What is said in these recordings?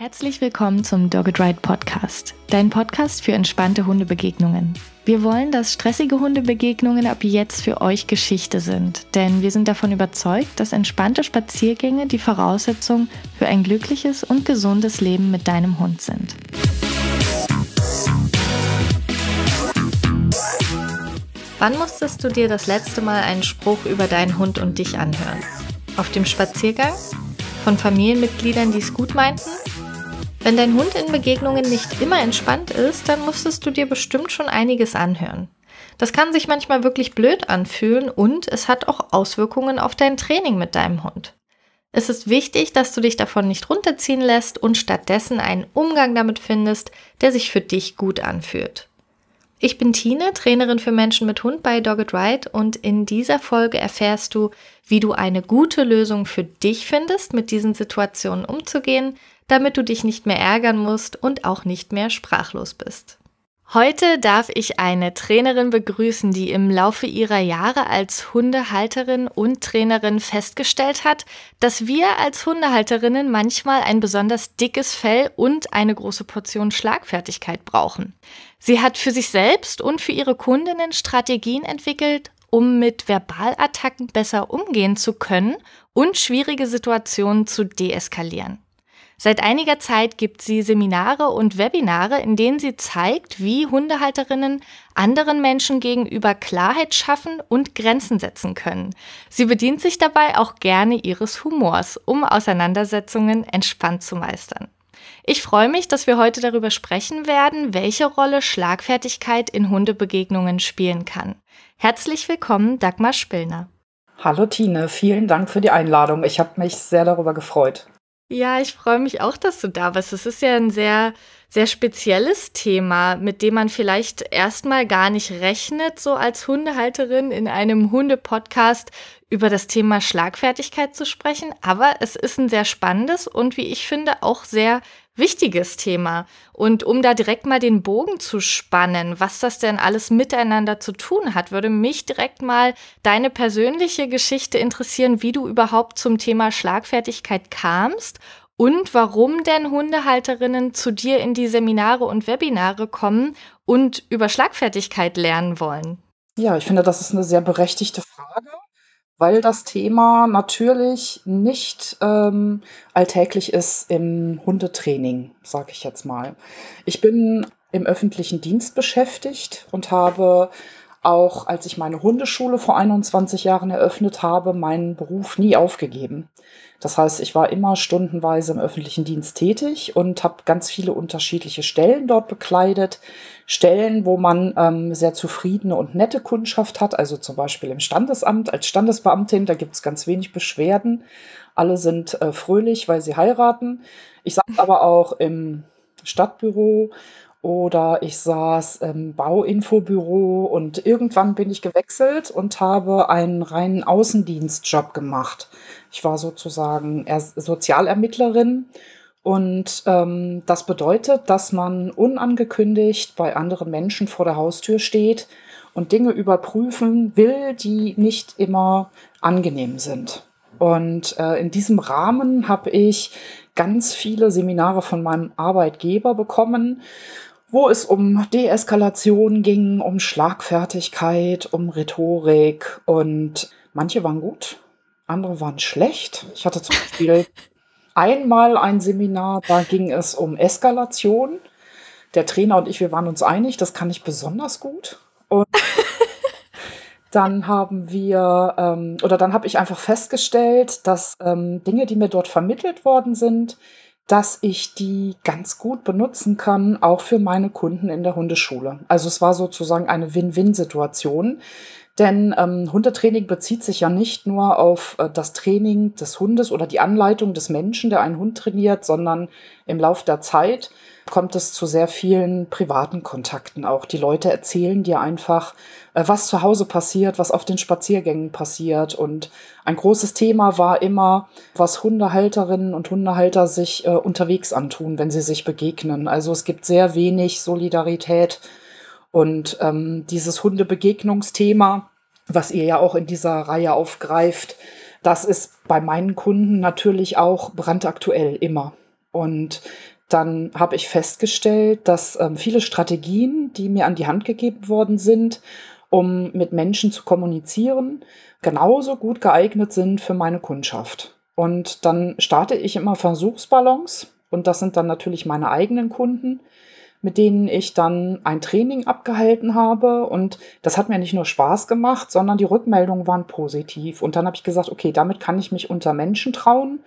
Herzlich willkommen zum Dogged Ride Podcast, dein Podcast für entspannte Hundebegegnungen. Wir wollen, dass stressige Hundebegegnungen ab jetzt für euch Geschichte sind, denn wir sind davon überzeugt, dass entspannte Spaziergänge die Voraussetzung für ein glückliches und gesundes Leben mit deinem Hund sind. Wann musstest du dir das letzte Mal einen Spruch über deinen Hund und dich anhören? Auf dem Spaziergang? Von Familienmitgliedern, die es gut meinten? Wenn dein Hund in Begegnungen nicht immer entspannt ist, dann musstest du dir bestimmt schon einiges anhören. Das kann sich manchmal wirklich blöd anfühlen und es hat auch Auswirkungen auf dein Training mit deinem Hund. Es ist wichtig, dass du dich davon nicht runterziehen lässt und stattdessen einen Umgang damit findest, der sich für dich gut anfühlt. Ich bin Tine, Trainerin für Menschen mit Hund bei Dogged Ride und in dieser Folge erfährst du, wie du eine gute Lösung für dich findest, mit diesen Situationen umzugehen, damit du dich nicht mehr ärgern musst und auch nicht mehr sprachlos bist. Heute darf ich eine Trainerin begrüßen, die im Laufe ihrer Jahre als Hundehalterin und Trainerin festgestellt hat, dass wir als Hundehalterinnen manchmal ein besonders dickes Fell und eine große Portion Schlagfertigkeit brauchen. Sie hat für sich selbst und für ihre Kundinnen Strategien entwickelt, um mit Verbalattacken besser umgehen zu können und schwierige Situationen zu deeskalieren. Seit einiger Zeit gibt sie Seminare und Webinare, in denen sie zeigt, wie Hundehalterinnen anderen Menschen gegenüber Klarheit schaffen und Grenzen setzen können. Sie bedient sich dabei auch gerne ihres Humors, um Auseinandersetzungen entspannt zu meistern. Ich freue mich, dass wir heute darüber sprechen werden, welche Rolle Schlagfertigkeit in Hundebegegnungen spielen kann. Herzlich willkommen, Dagmar Spillner. Hallo Tine, vielen Dank für die Einladung. Ich habe mich sehr darüber gefreut. Ja, ich freue mich auch, dass du da bist. Es ist ja ein sehr, sehr spezielles Thema, mit dem man vielleicht erstmal gar nicht rechnet, so als Hundehalterin in einem Hunde-Podcast über das Thema Schlagfertigkeit zu sprechen. Aber es ist ein sehr spannendes und wie ich finde auch sehr wichtiges Thema. Und um da direkt mal den Bogen zu spannen, was das denn alles miteinander zu tun hat, würde mich direkt mal deine persönliche Geschichte interessieren, wie du überhaupt zum Thema Schlagfertigkeit kamst und warum denn Hundehalterinnen zu dir in die Seminare und Webinare kommen und über Schlagfertigkeit lernen wollen. Ja, ich finde, das ist eine sehr berechtigte Frage weil das Thema natürlich nicht ähm, alltäglich ist im Hundetraining, sage ich jetzt mal. Ich bin im öffentlichen Dienst beschäftigt und habe auch, als ich meine Hundeschule vor 21 Jahren eröffnet habe, meinen Beruf nie aufgegeben. Das heißt, ich war immer stundenweise im öffentlichen Dienst tätig und habe ganz viele unterschiedliche Stellen dort bekleidet. Stellen, wo man ähm, sehr zufriedene und nette Kundschaft hat, also zum Beispiel im Standesamt als Standesbeamtin, da gibt es ganz wenig Beschwerden. Alle sind äh, fröhlich, weil sie heiraten. Ich saß aber auch im Stadtbüro oder ich saß im Bauinfobüro und irgendwann bin ich gewechselt und habe einen reinen Außendienstjob gemacht. Ich war sozusagen Sozialermittlerin und ähm, das bedeutet, dass man unangekündigt bei anderen Menschen vor der Haustür steht und Dinge überprüfen will, die nicht immer angenehm sind. Und äh, in diesem Rahmen habe ich ganz viele Seminare von meinem Arbeitgeber bekommen, wo es um Deeskalation ging, um Schlagfertigkeit, um Rhetorik und manche waren gut andere waren schlecht. Ich hatte zum Beispiel einmal ein Seminar, da ging es um Eskalation. Der Trainer und ich, wir waren uns einig, das kann ich besonders gut. Und dann haben wir, ähm, oder dann habe ich einfach festgestellt, dass ähm, Dinge, die mir dort vermittelt worden sind, dass ich die ganz gut benutzen kann, auch für meine Kunden in der Hundeschule. Also es war sozusagen eine Win-Win-Situation, denn ähm, Hundetraining bezieht sich ja nicht nur auf äh, das Training des Hundes oder die Anleitung des Menschen, der einen Hund trainiert, sondern im Laufe der Zeit kommt es zu sehr vielen privaten Kontakten auch. Die Leute erzählen dir einfach, äh, was zu Hause passiert, was auf den Spaziergängen passiert. Und ein großes Thema war immer, was Hundehalterinnen und Hundehalter sich äh, unterwegs antun, wenn sie sich begegnen. Also es gibt sehr wenig Solidarität und ähm, dieses Hundebegegnungsthema, was ihr ja auch in dieser Reihe aufgreift, das ist bei meinen Kunden natürlich auch brandaktuell immer. Und dann habe ich festgestellt, dass ähm, viele Strategien, die mir an die Hand gegeben worden sind, um mit Menschen zu kommunizieren, genauso gut geeignet sind für meine Kundschaft. Und dann starte ich immer Versuchsballons und das sind dann natürlich meine eigenen Kunden mit denen ich dann ein Training abgehalten habe. Und das hat mir nicht nur Spaß gemacht, sondern die Rückmeldungen waren positiv. Und dann habe ich gesagt, okay, damit kann ich mich unter Menschen trauen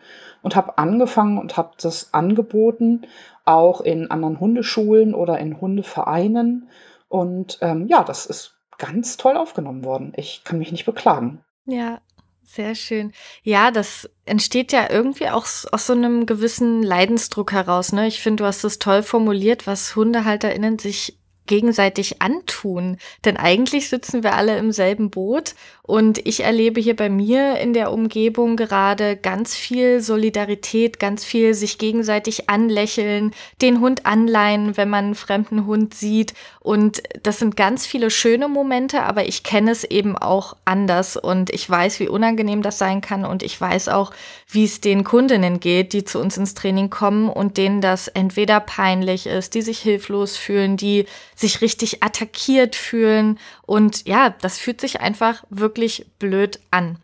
und habe angefangen und habe das angeboten, auch in anderen Hundeschulen oder in Hundevereinen. Und ähm, ja, das ist ganz toll aufgenommen worden. Ich kann mich nicht beklagen. Ja, sehr schön. Ja, das entsteht ja irgendwie auch aus so einem gewissen Leidensdruck heraus. Ne? Ich finde, du hast das toll formuliert, was HundehalterInnen sich gegenseitig antun. Denn eigentlich sitzen wir alle im selben Boot und ich erlebe hier bei mir in der Umgebung gerade ganz viel Solidarität, ganz viel sich gegenseitig anlächeln, den Hund anleihen, wenn man einen fremden Hund sieht. Und das sind ganz viele schöne Momente, aber ich kenne es eben auch anders und ich weiß, wie unangenehm das sein kann und ich weiß auch, wie es den Kundinnen geht, die zu uns ins Training kommen und denen das entweder peinlich ist, die sich hilflos fühlen, die sich richtig attackiert fühlen. Und ja, das fühlt sich einfach wirklich blöd an.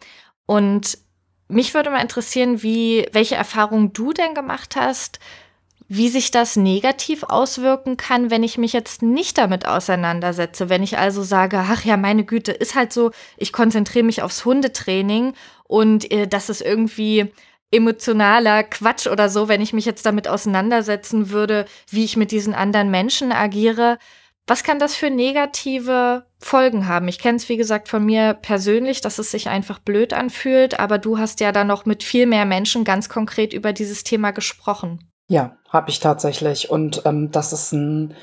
Und mich würde mal interessieren, wie, welche Erfahrungen du denn gemacht hast, wie sich das negativ auswirken kann, wenn ich mich jetzt nicht damit auseinandersetze. Wenn ich also sage, ach ja, meine Güte, ist halt so, ich konzentriere mich aufs Hundetraining und äh, das ist irgendwie emotionaler Quatsch oder so, wenn ich mich jetzt damit auseinandersetzen würde, wie ich mit diesen anderen Menschen agiere. Was kann das für negative Folgen haben? Ich kenne es, wie gesagt, von mir persönlich, dass es sich einfach blöd anfühlt, aber du hast ja dann noch mit viel mehr Menschen ganz konkret über dieses Thema gesprochen. Ja, habe ich tatsächlich. Und ähm, das ist ein,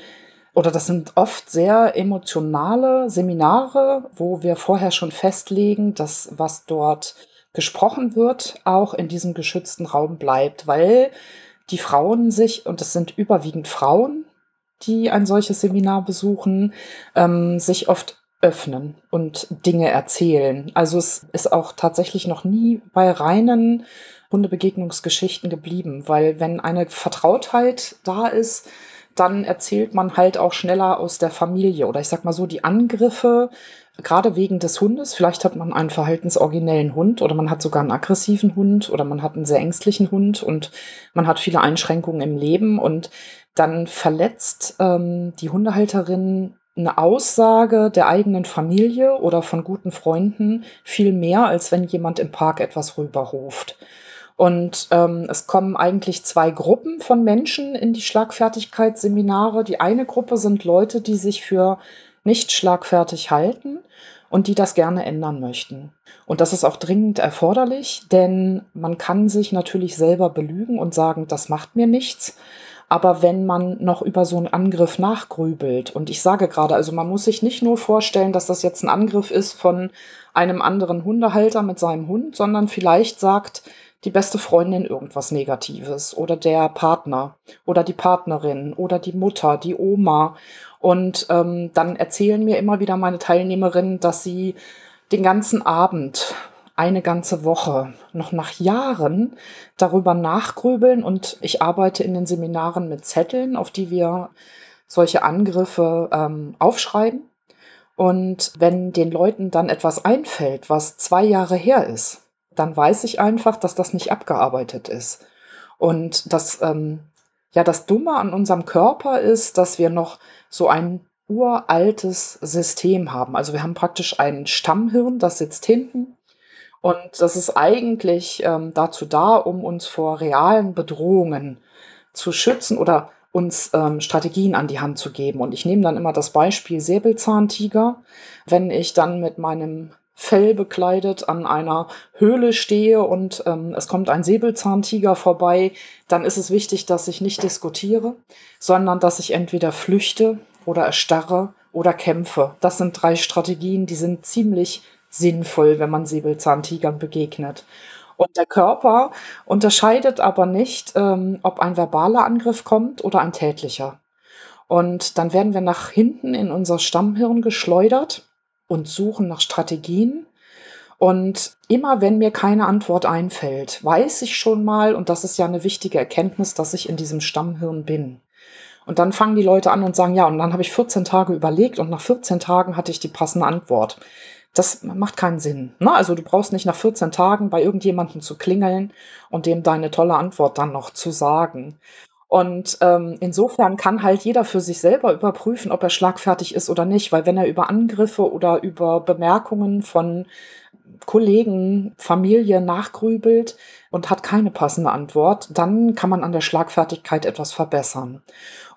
oder das sind oft sehr emotionale Seminare, wo wir vorher schon festlegen, dass was dort gesprochen wird, auch in diesem geschützten Raum bleibt, weil die Frauen sich, und es sind überwiegend Frauen, die ein solches Seminar besuchen, ähm, sich oft öffnen und Dinge erzählen. Also es ist auch tatsächlich noch nie bei reinen Hundebegegnungsgeschichten geblieben, weil wenn eine Vertrautheit da ist, dann erzählt man halt auch schneller aus der Familie. Oder ich sag mal so, die Angriffe, gerade wegen des Hundes, vielleicht hat man einen verhaltensoriginellen Hund oder man hat sogar einen aggressiven Hund oder man hat einen sehr ängstlichen Hund und man hat viele Einschränkungen im Leben und dann verletzt ähm, die Hundehalterin eine Aussage der eigenen Familie oder von guten Freunden viel mehr, als wenn jemand im Park etwas rüberruft. Und ähm, es kommen eigentlich zwei Gruppen von Menschen in die Schlagfertigkeitsseminare. Die eine Gruppe sind Leute, die sich für nicht schlagfertig halten und die das gerne ändern möchten. Und das ist auch dringend erforderlich, denn man kann sich natürlich selber belügen und sagen, das macht mir nichts. Aber wenn man noch über so einen Angriff nachgrübelt, und ich sage gerade, also man muss sich nicht nur vorstellen, dass das jetzt ein Angriff ist von einem anderen Hundehalter mit seinem Hund, sondern vielleicht sagt die beste Freundin irgendwas Negatives oder der Partner oder die Partnerin oder die Mutter, die Oma. Und ähm, dann erzählen mir immer wieder meine Teilnehmerinnen, dass sie den ganzen Abend eine ganze Woche, noch nach Jahren darüber nachgrübeln. Und ich arbeite in den Seminaren mit Zetteln, auf die wir solche Angriffe ähm, aufschreiben. Und wenn den Leuten dann etwas einfällt, was zwei Jahre her ist, dann weiß ich einfach, dass das nicht abgearbeitet ist. Und das, ähm, ja, das Dumme an unserem Körper ist, dass wir noch so ein uraltes System haben. Also wir haben praktisch ein Stammhirn, das sitzt hinten. Und das ist eigentlich ähm, dazu da, um uns vor realen Bedrohungen zu schützen oder uns ähm, Strategien an die Hand zu geben. Und ich nehme dann immer das Beispiel Säbelzahntiger. Wenn ich dann mit meinem Fell bekleidet an einer Höhle stehe und ähm, es kommt ein Säbelzahntiger vorbei, dann ist es wichtig, dass ich nicht diskutiere, sondern dass ich entweder flüchte oder erstarre oder kämpfe. Das sind drei Strategien, die sind ziemlich sinnvoll, wenn man Säbelzahntigern begegnet. Und der Körper unterscheidet aber nicht, ähm, ob ein verbaler Angriff kommt oder ein tätlicher. Und dann werden wir nach hinten in unser Stammhirn geschleudert und suchen nach Strategien. Und immer wenn mir keine Antwort einfällt, weiß ich schon mal, und das ist ja eine wichtige Erkenntnis, dass ich in diesem Stammhirn bin. Und dann fangen die Leute an und sagen, ja, und dann habe ich 14 Tage überlegt und nach 14 Tagen hatte ich die passende Antwort. Das macht keinen Sinn. Ne? Also du brauchst nicht nach 14 Tagen bei irgendjemandem zu klingeln und dem deine tolle Antwort dann noch zu sagen. Und ähm, insofern kann halt jeder für sich selber überprüfen, ob er schlagfertig ist oder nicht, weil wenn er über Angriffe oder über Bemerkungen von Kollegen, Familie nachgrübelt und hat keine passende Antwort, dann kann man an der Schlagfertigkeit etwas verbessern.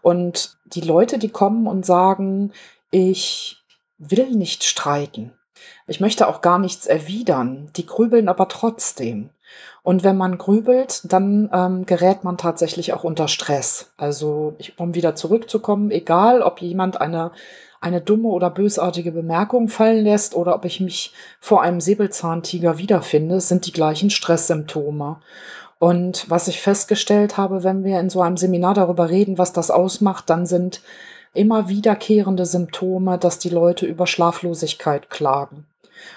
Und die Leute, die kommen und sagen, ich will nicht streiten, ich möchte auch gar nichts erwidern. Die grübeln aber trotzdem. Und wenn man grübelt, dann ähm, gerät man tatsächlich auch unter Stress. Also, ich, um wieder zurückzukommen, egal ob jemand eine, eine dumme oder bösartige Bemerkung fallen lässt oder ob ich mich vor einem Säbelzahntiger wiederfinde, sind die gleichen Stresssymptome. Und was ich festgestellt habe, wenn wir in so einem Seminar darüber reden, was das ausmacht, dann sind immer wiederkehrende Symptome, dass die Leute über Schlaflosigkeit klagen.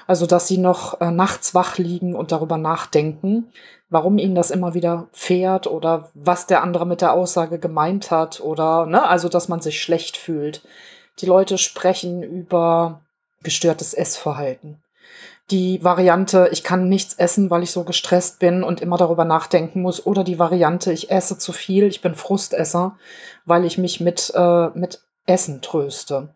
Also dass sie noch äh, nachts wach liegen und darüber nachdenken, warum ihnen das immer wieder fährt oder was der andere mit der Aussage gemeint hat oder ne, also dass man sich schlecht fühlt. Die Leute sprechen über gestörtes Essverhalten die Variante, ich kann nichts essen, weil ich so gestresst bin und immer darüber nachdenken muss, oder die Variante, ich esse zu viel, ich bin Frustesser, weil ich mich mit, äh, mit Essen tröste.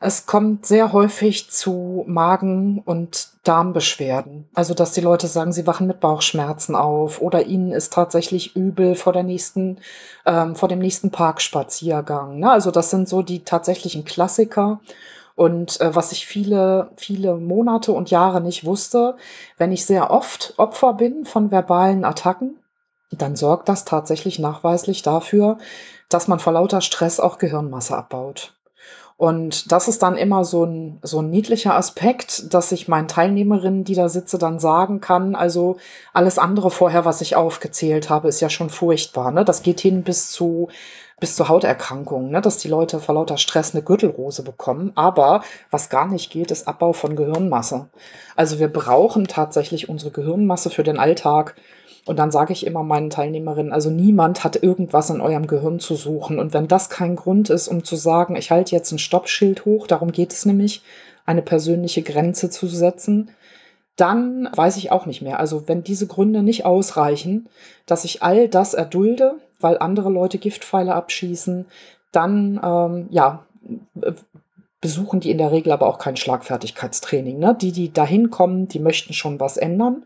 Es kommt sehr häufig zu Magen- und Darmbeschwerden. Also, dass die Leute sagen, sie wachen mit Bauchschmerzen auf oder ihnen ist tatsächlich übel vor der nächsten, ähm, vor dem nächsten Parkspaziergang. Ne? Also, das sind so die tatsächlichen Klassiker. Und äh, was ich viele, viele Monate und Jahre nicht wusste, wenn ich sehr oft Opfer bin von verbalen Attacken, dann sorgt das tatsächlich nachweislich dafür, dass man vor lauter Stress auch Gehirnmasse abbaut. Und das ist dann immer so ein, so ein niedlicher Aspekt, dass ich meinen Teilnehmerinnen, die da sitze, dann sagen kann, also alles andere vorher, was ich aufgezählt habe, ist ja schon furchtbar. Ne? Das geht hin bis zu bis zu Hauterkrankungen, ne? dass die Leute vor lauter Stress eine Gürtelrose bekommen. Aber was gar nicht geht, ist Abbau von Gehirnmasse. Also wir brauchen tatsächlich unsere Gehirnmasse für den Alltag. Und dann sage ich immer meinen Teilnehmerinnen, also niemand hat irgendwas in eurem Gehirn zu suchen. Und wenn das kein Grund ist, um zu sagen, ich halte jetzt ein Stoppschild hoch, darum geht es nämlich, eine persönliche Grenze zu setzen, dann weiß ich auch nicht mehr. Also wenn diese Gründe nicht ausreichen, dass ich all das erdulde, weil andere Leute Giftpfeile abschießen, dann ähm, ja, besuchen die in der Regel aber auch kein Schlagfertigkeitstraining. Ne? Die, die dahin kommen, die möchten schon was ändern.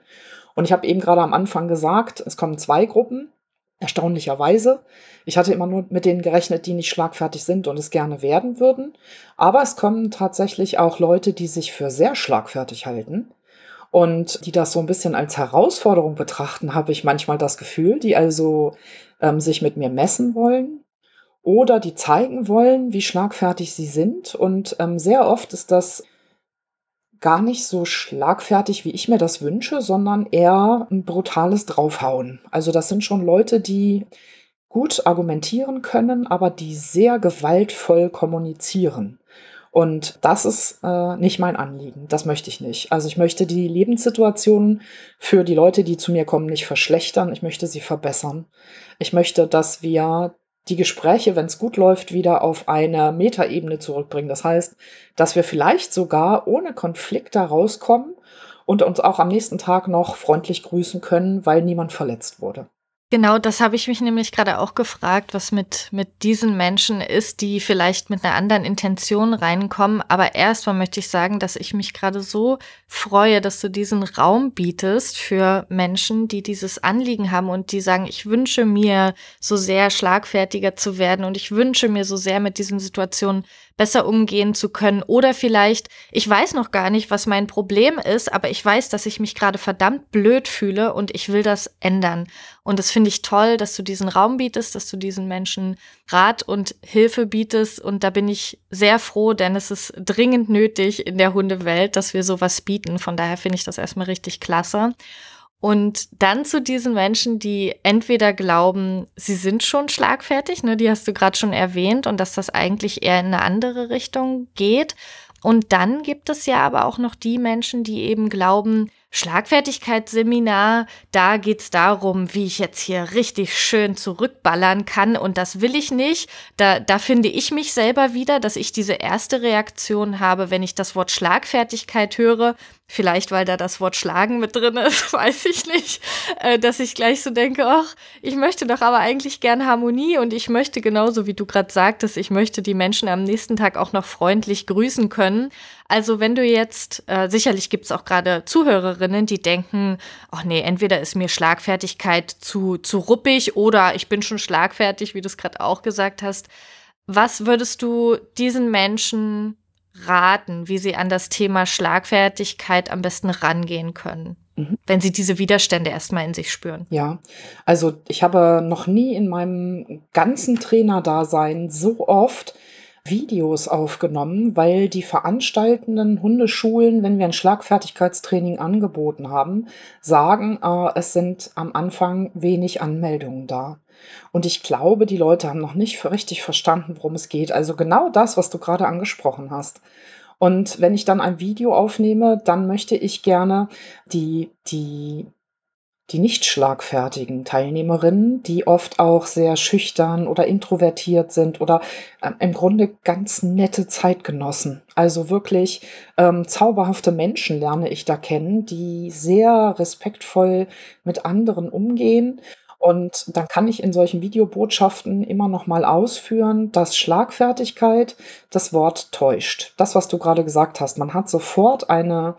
Und ich habe eben gerade am Anfang gesagt, es kommen zwei Gruppen, erstaunlicherweise. Ich hatte immer nur mit denen gerechnet, die nicht schlagfertig sind und es gerne werden würden. Aber es kommen tatsächlich auch Leute, die sich für sehr schlagfertig halten und die das so ein bisschen als Herausforderung betrachten, habe ich manchmal das Gefühl, die also ähm, sich mit mir messen wollen oder die zeigen wollen, wie schlagfertig sie sind. Und ähm, sehr oft ist das gar nicht so schlagfertig, wie ich mir das wünsche, sondern eher ein brutales Draufhauen. Also das sind schon Leute, die gut argumentieren können, aber die sehr gewaltvoll kommunizieren. Und das ist äh, nicht mein Anliegen. Das möchte ich nicht. Also ich möchte die Lebenssituation für die Leute, die zu mir kommen, nicht verschlechtern. Ich möchte sie verbessern. Ich möchte, dass wir die Gespräche, wenn es gut läuft, wieder auf eine Metaebene zurückbringen. Das heißt, dass wir vielleicht sogar ohne Konflikt da rauskommen und uns auch am nächsten Tag noch freundlich grüßen können, weil niemand verletzt wurde. Genau, das habe ich mich nämlich gerade auch gefragt, was mit, mit diesen Menschen ist, die vielleicht mit einer anderen Intention reinkommen. Aber erstmal möchte ich sagen, dass ich mich gerade so freue, dass du diesen Raum bietest für Menschen, die dieses Anliegen haben und die sagen, ich wünsche mir so sehr schlagfertiger zu werden und ich wünsche mir so sehr mit diesen Situationen besser umgehen zu können. Oder vielleicht, ich weiß noch gar nicht, was mein Problem ist, aber ich weiß, dass ich mich gerade verdammt blöd fühle und ich will das ändern. Und das finde ich toll, dass du diesen Raum bietest, dass du diesen Menschen Rat und Hilfe bietest. Und da bin ich sehr froh, denn es ist dringend nötig in der Hundewelt, dass wir sowas bieten. Von daher finde ich das erstmal richtig klasse. Und dann zu diesen Menschen, die entweder glauben, sie sind schon schlagfertig, ne, die hast du gerade schon erwähnt, und dass das eigentlich eher in eine andere Richtung geht. Und dann gibt es ja aber auch noch die Menschen, die eben glauben, Schlagfertigkeitsseminar, da geht es darum, wie ich jetzt hier richtig schön zurückballern kann und das will ich nicht. Da, da finde ich mich selber wieder, dass ich diese erste Reaktion habe, wenn ich das Wort Schlagfertigkeit höre. Vielleicht, weil da das Wort Schlagen mit drin ist, weiß ich nicht, äh, dass ich gleich so denke, ach, ich möchte doch aber eigentlich gern Harmonie und ich möchte genauso, wie du gerade sagtest, ich möchte die Menschen am nächsten Tag auch noch freundlich grüßen können. Also wenn du jetzt, äh, sicherlich gibt es auch gerade Zuhörerinnen, die denken, ach nee, entweder ist mir Schlagfertigkeit zu, zu ruppig oder ich bin schon schlagfertig, wie du es gerade auch gesagt hast. Was würdest du diesen Menschen raten, wie sie an das Thema Schlagfertigkeit am besten rangehen können? Mhm. wenn sie diese Widerstände erstmal in sich spüren. Ja, also ich habe noch nie in meinem ganzen Trainerdasein so oft Videos aufgenommen, weil die veranstaltenden Hundeschulen, wenn wir ein Schlagfertigkeitstraining angeboten haben, sagen, äh, es sind am Anfang wenig Anmeldungen da. Und ich glaube, die Leute haben noch nicht richtig verstanden, worum es geht. Also genau das, was du gerade angesprochen hast. Und wenn ich dann ein Video aufnehme, dann möchte ich gerne die, die die nicht schlagfertigen Teilnehmerinnen, die oft auch sehr schüchtern oder introvertiert sind oder äh, im Grunde ganz nette Zeitgenossen. Also wirklich ähm, zauberhafte Menschen lerne ich da kennen, die sehr respektvoll mit anderen umgehen. Und dann kann ich in solchen Videobotschaften immer noch mal ausführen, dass Schlagfertigkeit das Wort täuscht. Das, was du gerade gesagt hast, man hat sofort eine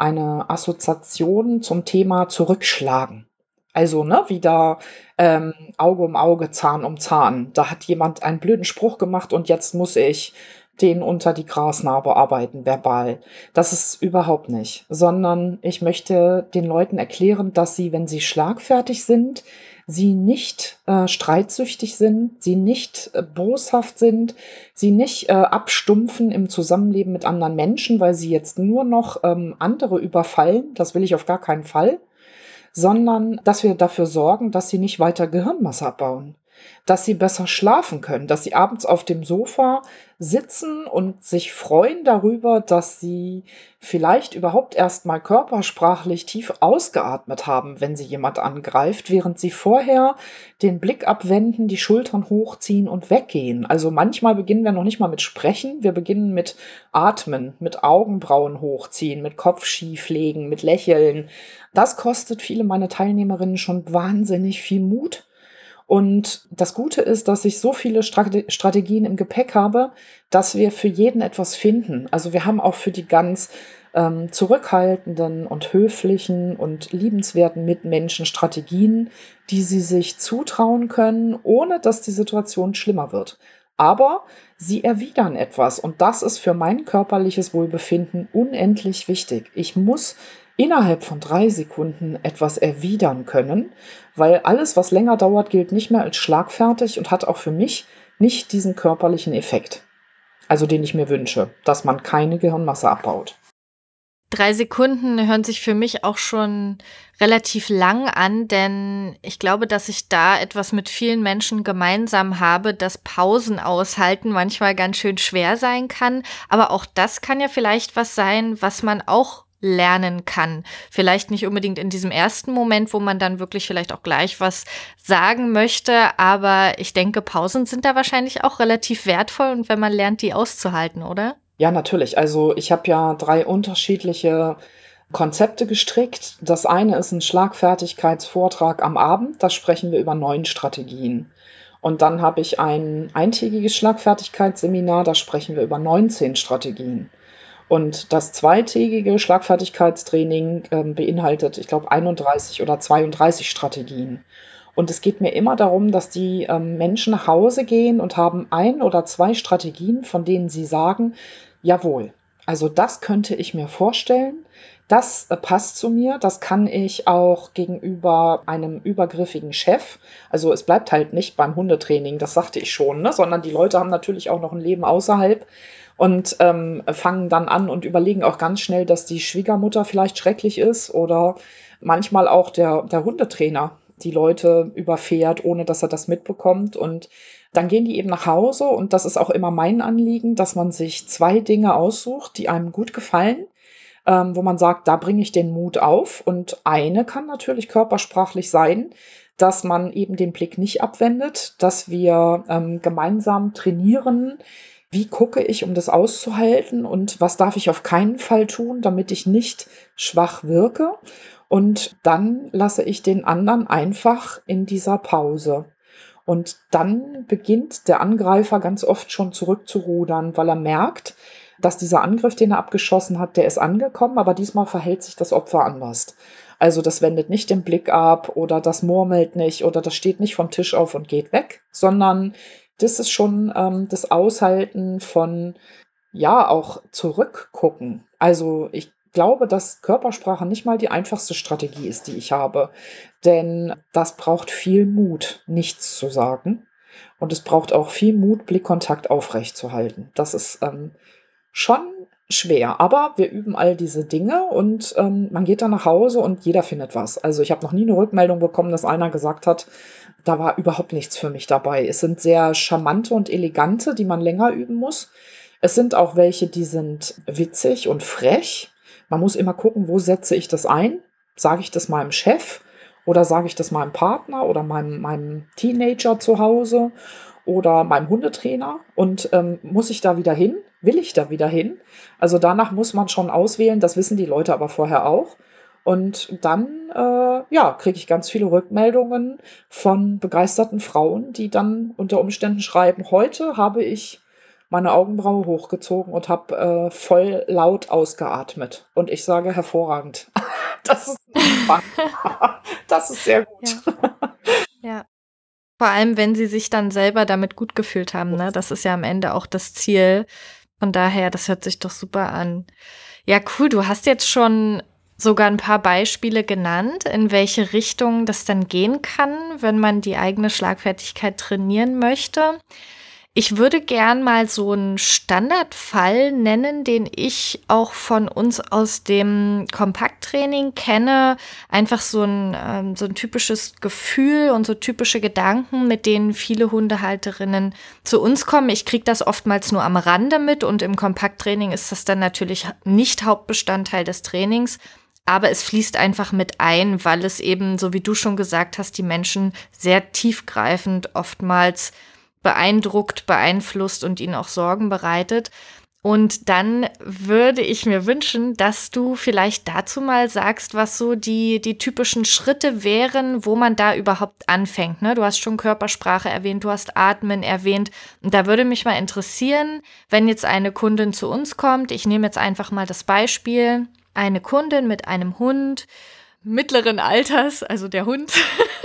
eine Assoziation zum Thema Zurückschlagen. Also, ne, wieder ähm, Auge um Auge, Zahn um Zahn. Da hat jemand einen blöden Spruch gemacht und jetzt muss ich den unter die Grasnarbe arbeiten, verbal. Das ist überhaupt nicht, sondern ich möchte den Leuten erklären, dass sie, wenn sie schlagfertig sind, sie nicht äh, streitsüchtig sind, sie nicht äh, boshaft sind, sie nicht äh, abstumpfen im Zusammenleben mit anderen Menschen, weil sie jetzt nur noch ähm, andere überfallen, das will ich auf gar keinen Fall, sondern dass wir dafür sorgen, dass sie nicht weiter Gehirnmasse abbauen dass sie besser schlafen können, dass sie abends auf dem Sofa sitzen und sich freuen darüber, dass sie vielleicht überhaupt erst mal körpersprachlich tief ausgeatmet haben, wenn sie jemand angreift, während sie vorher den Blick abwenden, die Schultern hochziehen und weggehen. Also manchmal beginnen wir noch nicht mal mit Sprechen, wir beginnen mit Atmen, mit Augenbrauen hochziehen, mit Kopf schieflegen, mit Lächeln. Das kostet viele meiner Teilnehmerinnen schon wahnsinnig viel Mut und das Gute ist, dass ich so viele Strate Strategien im Gepäck habe, dass wir für jeden etwas finden. Also wir haben auch für die ganz ähm, zurückhaltenden und höflichen und liebenswerten Mitmenschen Strategien, die sie sich zutrauen können, ohne dass die Situation schlimmer wird. Aber sie erwidern etwas und das ist für mein körperliches Wohlbefinden unendlich wichtig. Ich muss innerhalb von drei Sekunden etwas erwidern können, weil alles, was länger dauert, gilt nicht mehr als schlagfertig und hat auch für mich nicht diesen körperlichen Effekt, also den ich mir wünsche, dass man keine Gehirnmasse abbaut. Drei Sekunden hören sich für mich auch schon relativ lang an, denn ich glaube, dass ich da etwas mit vielen Menschen gemeinsam habe, dass Pausen aushalten manchmal ganz schön schwer sein kann. Aber auch das kann ja vielleicht was sein, was man auch lernen kann. Vielleicht nicht unbedingt in diesem ersten Moment, wo man dann wirklich vielleicht auch gleich was sagen möchte, aber ich denke, Pausen sind da wahrscheinlich auch relativ wertvoll und wenn man lernt, die auszuhalten, oder? Ja, natürlich. Also ich habe ja drei unterschiedliche Konzepte gestrickt. Das eine ist ein Schlagfertigkeitsvortrag am Abend, da sprechen wir über neun Strategien. Und dann habe ich ein eintägiges Schlagfertigkeitsseminar, da sprechen wir über 19 Strategien. Und das zweitägige Schlagfertigkeitstraining äh, beinhaltet, ich glaube, 31 oder 32 Strategien. Und es geht mir immer darum, dass die äh, Menschen nach Hause gehen und haben ein oder zwei Strategien, von denen sie sagen, jawohl, also das könnte ich mir vorstellen, das äh, passt zu mir, das kann ich auch gegenüber einem übergriffigen Chef. Also es bleibt halt nicht beim Hundetraining, das sagte ich schon, ne? sondern die Leute haben natürlich auch noch ein Leben außerhalb und ähm, fangen dann an und überlegen auch ganz schnell, dass die Schwiegermutter vielleicht schrecklich ist oder manchmal auch der, der Hundetrainer die Leute überfährt, ohne dass er das mitbekommt. Und dann gehen die eben nach Hause und das ist auch immer mein Anliegen, dass man sich zwei Dinge aussucht, die einem gut gefallen ähm, wo man sagt, da bringe ich den Mut auf. Und eine kann natürlich körpersprachlich sein, dass man eben den Blick nicht abwendet, dass wir ähm, gemeinsam trainieren, wie gucke ich, um das auszuhalten und was darf ich auf keinen Fall tun, damit ich nicht schwach wirke. Und dann lasse ich den anderen einfach in dieser Pause. Und dann beginnt der Angreifer ganz oft schon zurückzurudern, weil er merkt, dass dieser Angriff, den er abgeschossen hat, der ist angekommen, aber diesmal verhält sich das Opfer anders. Also das wendet nicht den Blick ab oder das murmelt nicht oder das steht nicht vom Tisch auf und geht weg, sondern das ist schon ähm, das Aushalten von, ja, auch zurückgucken. Also ich glaube, dass Körpersprache nicht mal die einfachste Strategie ist, die ich habe. Denn das braucht viel Mut, nichts zu sagen. Und es braucht auch viel Mut, Blickkontakt aufrechtzuerhalten. Das ist ähm, schon schwer, aber wir üben all diese Dinge und ähm, man geht dann nach Hause und jeder findet was. Also ich habe noch nie eine Rückmeldung bekommen, dass einer gesagt hat, da war überhaupt nichts für mich dabei. Es sind sehr charmante und elegante, die man länger üben muss. Es sind auch welche, die sind witzig und frech. Man muss immer gucken, wo setze ich das ein? Sage ich das meinem Chef oder sage ich das meinem Partner oder meinem, meinem Teenager zu Hause oder meinem Hundetrainer? Und ähm, muss ich da wieder hin? will ich da wieder hin? Also danach muss man schon auswählen, das wissen die Leute aber vorher auch. Und dann, äh, ja, kriege ich ganz viele Rückmeldungen von begeisterten Frauen, die dann unter Umständen schreiben, heute habe ich meine Augenbraue hochgezogen und habe äh, voll laut ausgeatmet. Und ich sage hervorragend. das, ist das ist sehr gut. Ja. ja. Vor allem, wenn sie sich dann selber damit gut gefühlt haben. Ne? Das ist ja am Ende auch das Ziel, und daher, das hört sich doch super an. Ja, cool. Du hast jetzt schon sogar ein paar Beispiele genannt, in welche Richtung das dann gehen kann, wenn man die eigene Schlagfertigkeit trainieren möchte. Ich würde gern mal so einen Standardfall nennen, den ich auch von uns aus dem Kompakttraining kenne. Einfach so ein, ähm, so ein typisches Gefühl und so typische Gedanken, mit denen viele Hundehalterinnen zu uns kommen. Ich kriege das oftmals nur am Rande mit und im Kompakttraining ist das dann natürlich nicht Hauptbestandteil des Trainings aber es fließt einfach mit ein, weil es eben, so wie du schon gesagt hast, die Menschen sehr tiefgreifend oftmals beeindruckt, beeinflusst und ihnen auch Sorgen bereitet. Und dann würde ich mir wünschen, dass du vielleicht dazu mal sagst, was so die, die typischen Schritte wären, wo man da überhaupt anfängt. Ne? Du hast schon Körpersprache erwähnt, du hast Atmen erwähnt. Und da würde mich mal interessieren, wenn jetzt eine Kundin zu uns kommt, ich nehme jetzt einfach mal das Beispiel, eine Kundin mit einem Hund mittleren Alters, also der Hund,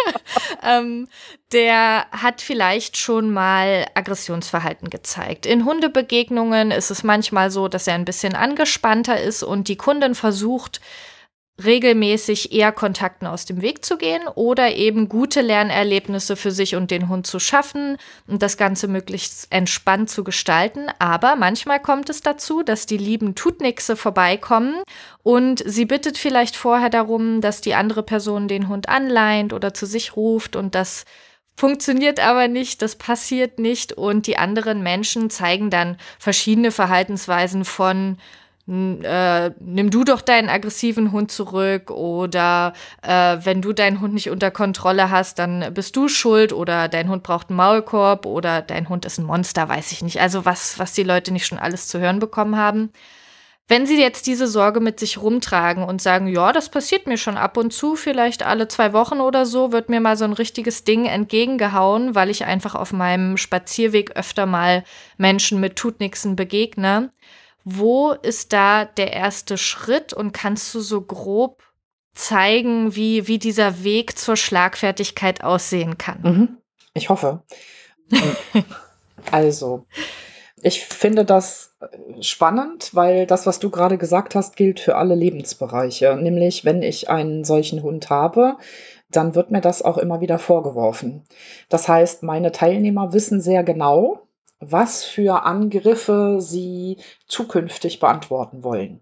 ähm, der hat vielleicht schon mal Aggressionsverhalten gezeigt. In Hundebegegnungen ist es manchmal so, dass er ein bisschen angespannter ist und die Kundin versucht, regelmäßig eher Kontakten aus dem Weg zu gehen oder eben gute Lernerlebnisse für sich und den Hund zu schaffen und das Ganze möglichst entspannt zu gestalten. Aber manchmal kommt es dazu, dass die lieben Tutnixe vorbeikommen und sie bittet vielleicht vorher darum, dass die andere Person den Hund anleint oder zu sich ruft und das funktioniert aber nicht, das passiert nicht und die anderen Menschen zeigen dann verschiedene Verhaltensweisen von äh, nimm du doch deinen aggressiven Hund zurück oder äh, wenn du deinen Hund nicht unter Kontrolle hast, dann bist du schuld oder dein Hund braucht einen Maulkorb oder dein Hund ist ein Monster, weiß ich nicht. Also was, was die Leute nicht schon alles zu hören bekommen haben. Wenn Sie jetzt diese Sorge mit sich rumtragen und sagen, ja, das passiert mir schon ab und zu, vielleicht alle zwei Wochen oder so, wird mir mal so ein richtiges Ding entgegengehauen, weil ich einfach auf meinem Spazierweg öfter mal Menschen mit Tutnixen begegne, wo ist da der erste Schritt und kannst du so grob zeigen, wie, wie dieser Weg zur Schlagfertigkeit aussehen kann? Mhm. Ich hoffe. also, ich finde das äh, spannend, weil das, was du gerade gesagt hast, gilt für alle Lebensbereiche. Nämlich, wenn ich einen solchen Hund habe, dann wird mir das auch immer wieder vorgeworfen. Das heißt, meine Teilnehmer wissen sehr genau, was für Angriffe sie zukünftig beantworten wollen.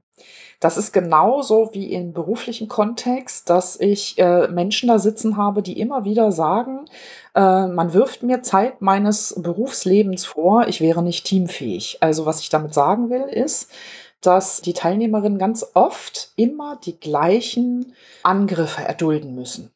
Das ist genauso wie im beruflichen Kontext, dass ich äh, Menschen da sitzen habe, die immer wieder sagen, äh, man wirft mir Zeit meines Berufslebens vor, ich wäre nicht teamfähig. Also was ich damit sagen will, ist, dass die Teilnehmerinnen ganz oft immer die gleichen Angriffe erdulden müssen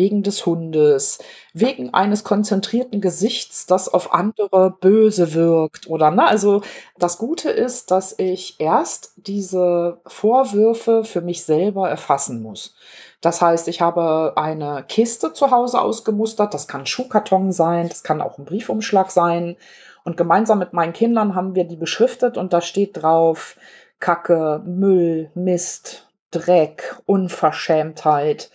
wegen des Hundes, wegen eines konzentrierten Gesichts, das auf andere böse wirkt oder ne, also das Gute ist, dass ich erst diese Vorwürfe für mich selber erfassen muss. Das heißt, ich habe eine Kiste zu Hause ausgemustert, das kann Schuhkarton sein, das kann auch ein Briefumschlag sein und gemeinsam mit meinen Kindern haben wir die beschriftet und da steht drauf Kacke, Müll, Mist, Dreck, Unverschämtheit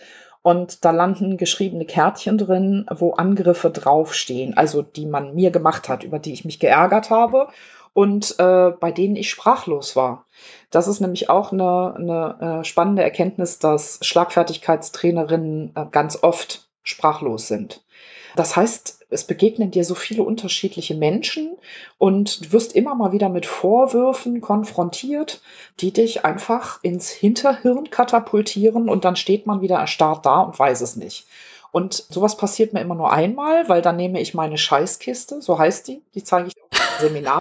und da landen geschriebene Kärtchen drin, wo Angriffe draufstehen, also die man mir gemacht hat, über die ich mich geärgert habe und äh, bei denen ich sprachlos war. Das ist nämlich auch eine, eine äh, spannende Erkenntnis, dass Schlagfertigkeitstrainerinnen äh, ganz oft sprachlos sind. Das heißt, es begegnen dir so viele unterschiedliche Menschen und du wirst immer mal wieder mit Vorwürfen konfrontiert, die dich einfach ins Hinterhirn katapultieren und dann steht man wieder erstarrt da und weiß es nicht. Und sowas passiert mir immer nur einmal, weil dann nehme ich meine Scheißkiste, so heißt die, die zeige ich auf Seminar.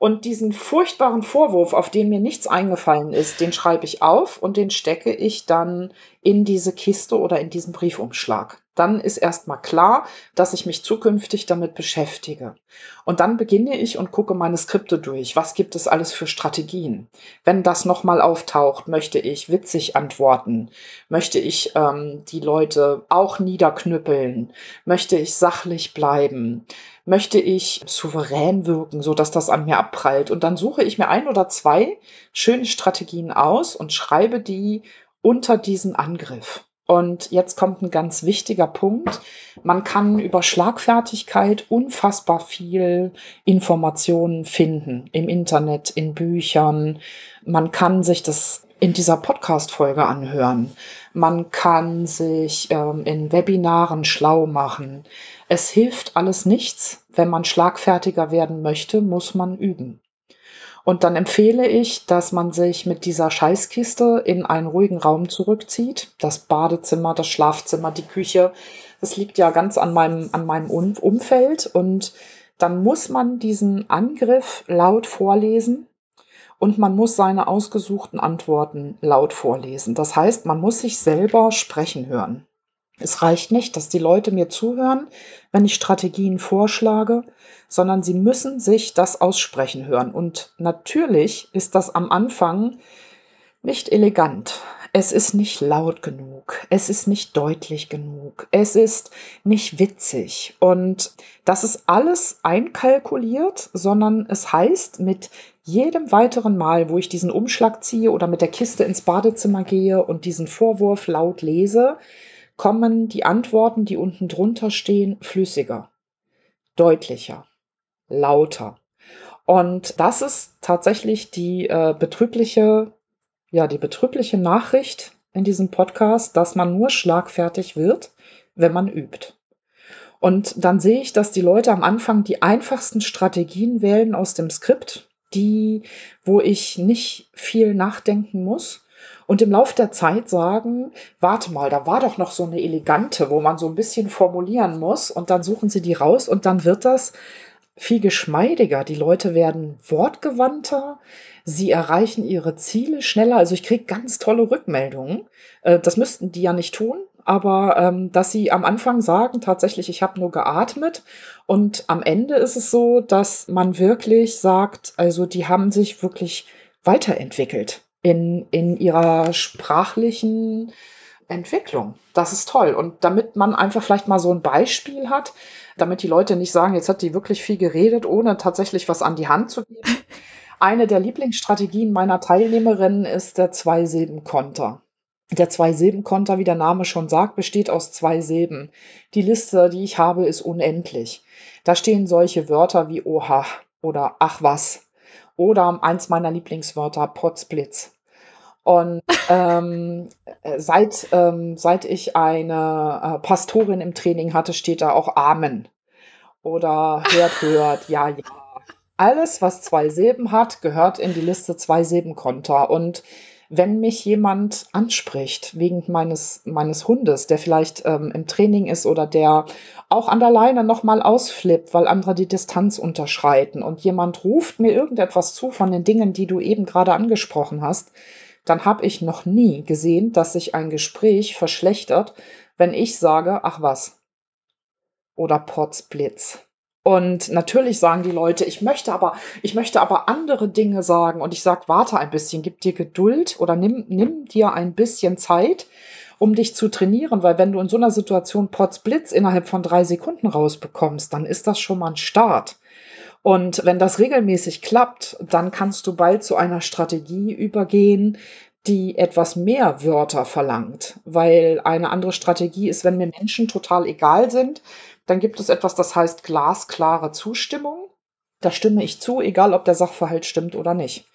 Und diesen furchtbaren Vorwurf, auf den mir nichts eingefallen ist, den schreibe ich auf und den stecke ich dann in diese Kiste oder in diesen Briefumschlag. Dann ist erstmal klar, dass ich mich zukünftig damit beschäftige. Und dann beginne ich und gucke meine Skripte durch. Was gibt es alles für Strategien? Wenn das nochmal auftaucht, möchte ich witzig antworten? Möchte ich ähm, die Leute auch niederknüppeln? Möchte ich sachlich bleiben? Möchte ich souverän wirken, sodass das an mir abprallt? Und dann suche ich mir ein oder zwei schöne Strategien aus und schreibe die unter diesem Angriff. Und jetzt kommt ein ganz wichtiger Punkt. Man kann über Schlagfertigkeit unfassbar viel Informationen finden im Internet, in Büchern. Man kann sich das in dieser Podcast-Folge anhören. Man kann sich ähm, in Webinaren schlau machen. Es hilft alles nichts. Wenn man schlagfertiger werden möchte, muss man üben. Und dann empfehle ich, dass man sich mit dieser Scheißkiste in einen ruhigen Raum zurückzieht. Das Badezimmer, das Schlafzimmer, die Küche. Das liegt ja ganz an meinem, an meinem Umfeld. Und dann muss man diesen Angriff laut vorlesen und man muss seine ausgesuchten Antworten laut vorlesen. Das heißt, man muss sich selber sprechen hören. Es reicht nicht, dass die Leute mir zuhören, wenn ich Strategien vorschlage, sondern sie müssen sich das aussprechen hören. Und natürlich ist das am Anfang nicht elegant. Es ist nicht laut genug, es ist nicht deutlich genug, es ist nicht witzig. Und das ist alles einkalkuliert, sondern es heißt, mit jedem weiteren Mal, wo ich diesen Umschlag ziehe oder mit der Kiste ins Badezimmer gehe und diesen Vorwurf laut lese, kommen die Antworten, die unten drunter stehen, flüssiger, deutlicher, lauter. Und das ist tatsächlich die äh, betrübliche, ja, die betrübliche Nachricht in diesem Podcast, dass man nur schlagfertig wird, wenn man übt. Und dann sehe ich, dass die Leute am Anfang die einfachsten Strategien wählen aus dem Skript, die, wo ich nicht viel nachdenken muss und im Lauf der Zeit sagen, warte mal, da war doch noch so eine elegante, wo man so ein bisschen formulieren muss und dann suchen sie die raus und dann wird das viel geschmeidiger. Die Leute werden wortgewandter, sie erreichen ihre Ziele schneller. Also ich kriege ganz tolle Rückmeldungen. Äh, das müssten die ja nicht tun, aber ähm, dass sie am Anfang sagen, tatsächlich, ich habe nur geatmet. Und am Ende ist es so, dass man wirklich sagt, also die haben sich wirklich weiterentwickelt in, in ihrer sprachlichen Entwicklung. Das ist toll. Und damit man einfach vielleicht mal so ein Beispiel hat, damit die Leute nicht sagen, jetzt hat die wirklich viel geredet, ohne tatsächlich was an die Hand zu geben. Eine der Lieblingsstrategien meiner Teilnehmerinnen ist der Zwei-Silben-Konter. Der Zwei-Silben-Konter, wie der Name schon sagt, besteht aus zwei Silben. Die Liste, die ich habe, ist unendlich. Da stehen solche Wörter wie Oha oder Ach was oder eins meiner Lieblingswörter Potzblitz. Und ähm, äh, seit, ähm, seit ich eine äh, Pastorin im Training hatte, steht da auch Amen. Oder hört, hört, ja, ja. Alles, was zwei Silben hat, gehört in die Liste zwei Silbenkonter. Und wenn mich jemand anspricht wegen meines, meines Hundes, der vielleicht ähm, im Training ist oder der auch an der Leine nochmal ausflippt, weil andere die Distanz unterschreiten und jemand ruft mir irgendetwas zu von den Dingen, die du eben gerade angesprochen hast, dann habe ich noch nie gesehen, dass sich ein Gespräch verschlechtert, wenn ich sage, ach was. Oder Potzblitz. Und natürlich sagen die Leute, ich möchte aber, ich möchte aber andere Dinge sagen. Und ich sage, warte ein bisschen, gib dir Geduld oder nimm, nimm dir ein bisschen Zeit, um dich zu trainieren. Weil wenn du in so einer Situation Potzblitz innerhalb von drei Sekunden rausbekommst, dann ist das schon mal ein Start. Und wenn das regelmäßig klappt, dann kannst du bald zu einer Strategie übergehen, die etwas mehr Wörter verlangt, weil eine andere Strategie ist, wenn mir Menschen total egal sind, dann gibt es etwas, das heißt glasklare Zustimmung. Da stimme ich zu, egal ob der Sachverhalt stimmt oder nicht.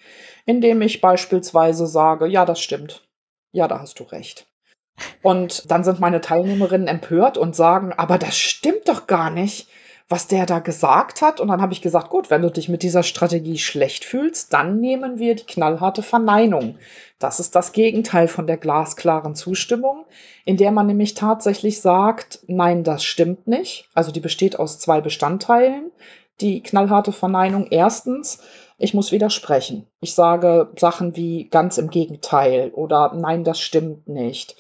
Indem ich beispielsweise sage, ja, das stimmt. Ja, da hast du recht. Und dann sind meine Teilnehmerinnen empört und sagen, aber das stimmt doch gar nicht was der da gesagt hat. Und dann habe ich gesagt, gut, wenn du dich mit dieser Strategie schlecht fühlst, dann nehmen wir die knallharte Verneinung. Das ist das Gegenteil von der glasklaren Zustimmung, in der man nämlich tatsächlich sagt, nein, das stimmt nicht. Also die besteht aus zwei Bestandteilen. Die knallharte Verneinung erstens, ich muss widersprechen. Ich sage Sachen wie ganz im Gegenteil oder nein, das stimmt nicht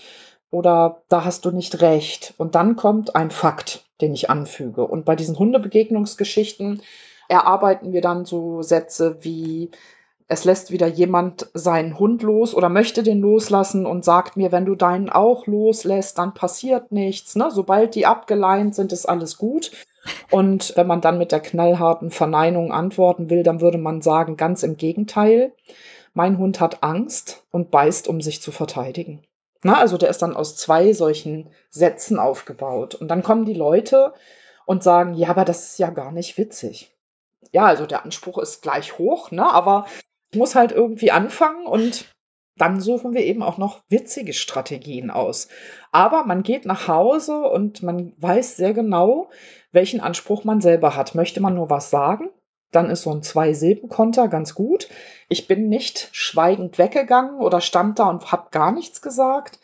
oder da hast du nicht recht. Und dann kommt ein Fakt den ich anfüge. Und bei diesen Hundebegegnungsgeschichten erarbeiten wir dann so Sätze wie, es lässt wieder jemand seinen Hund los oder möchte den loslassen und sagt mir, wenn du deinen auch loslässt, dann passiert nichts. Ne? Sobald die abgeleint sind, ist alles gut. Und wenn man dann mit der knallharten Verneinung antworten will, dann würde man sagen, ganz im Gegenteil, mein Hund hat Angst und beißt, um sich zu verteidigen. Na, ne? also der ist dann aus zwei solchen Sätzen aufgebaut. Und dann kommen die Leute und sagen, ja, aber das ist ja gar nicht witzig. Ja, also der Anspruch ist gleich hoch, ne? aber ich muss halt irgendwie anfangen und dann suchen wir eben auch noch witzige Strategien aus. Aber man geht nach Hause und man weiß sehr genau, welchen Anspruch man selber hat. Möchte man nur was sagen, dann ist so ein Zwei-Silben-Konter ganz gut. Ich bin nicht schweigend weggegangen oder stand da und habe gar nichts gesagt.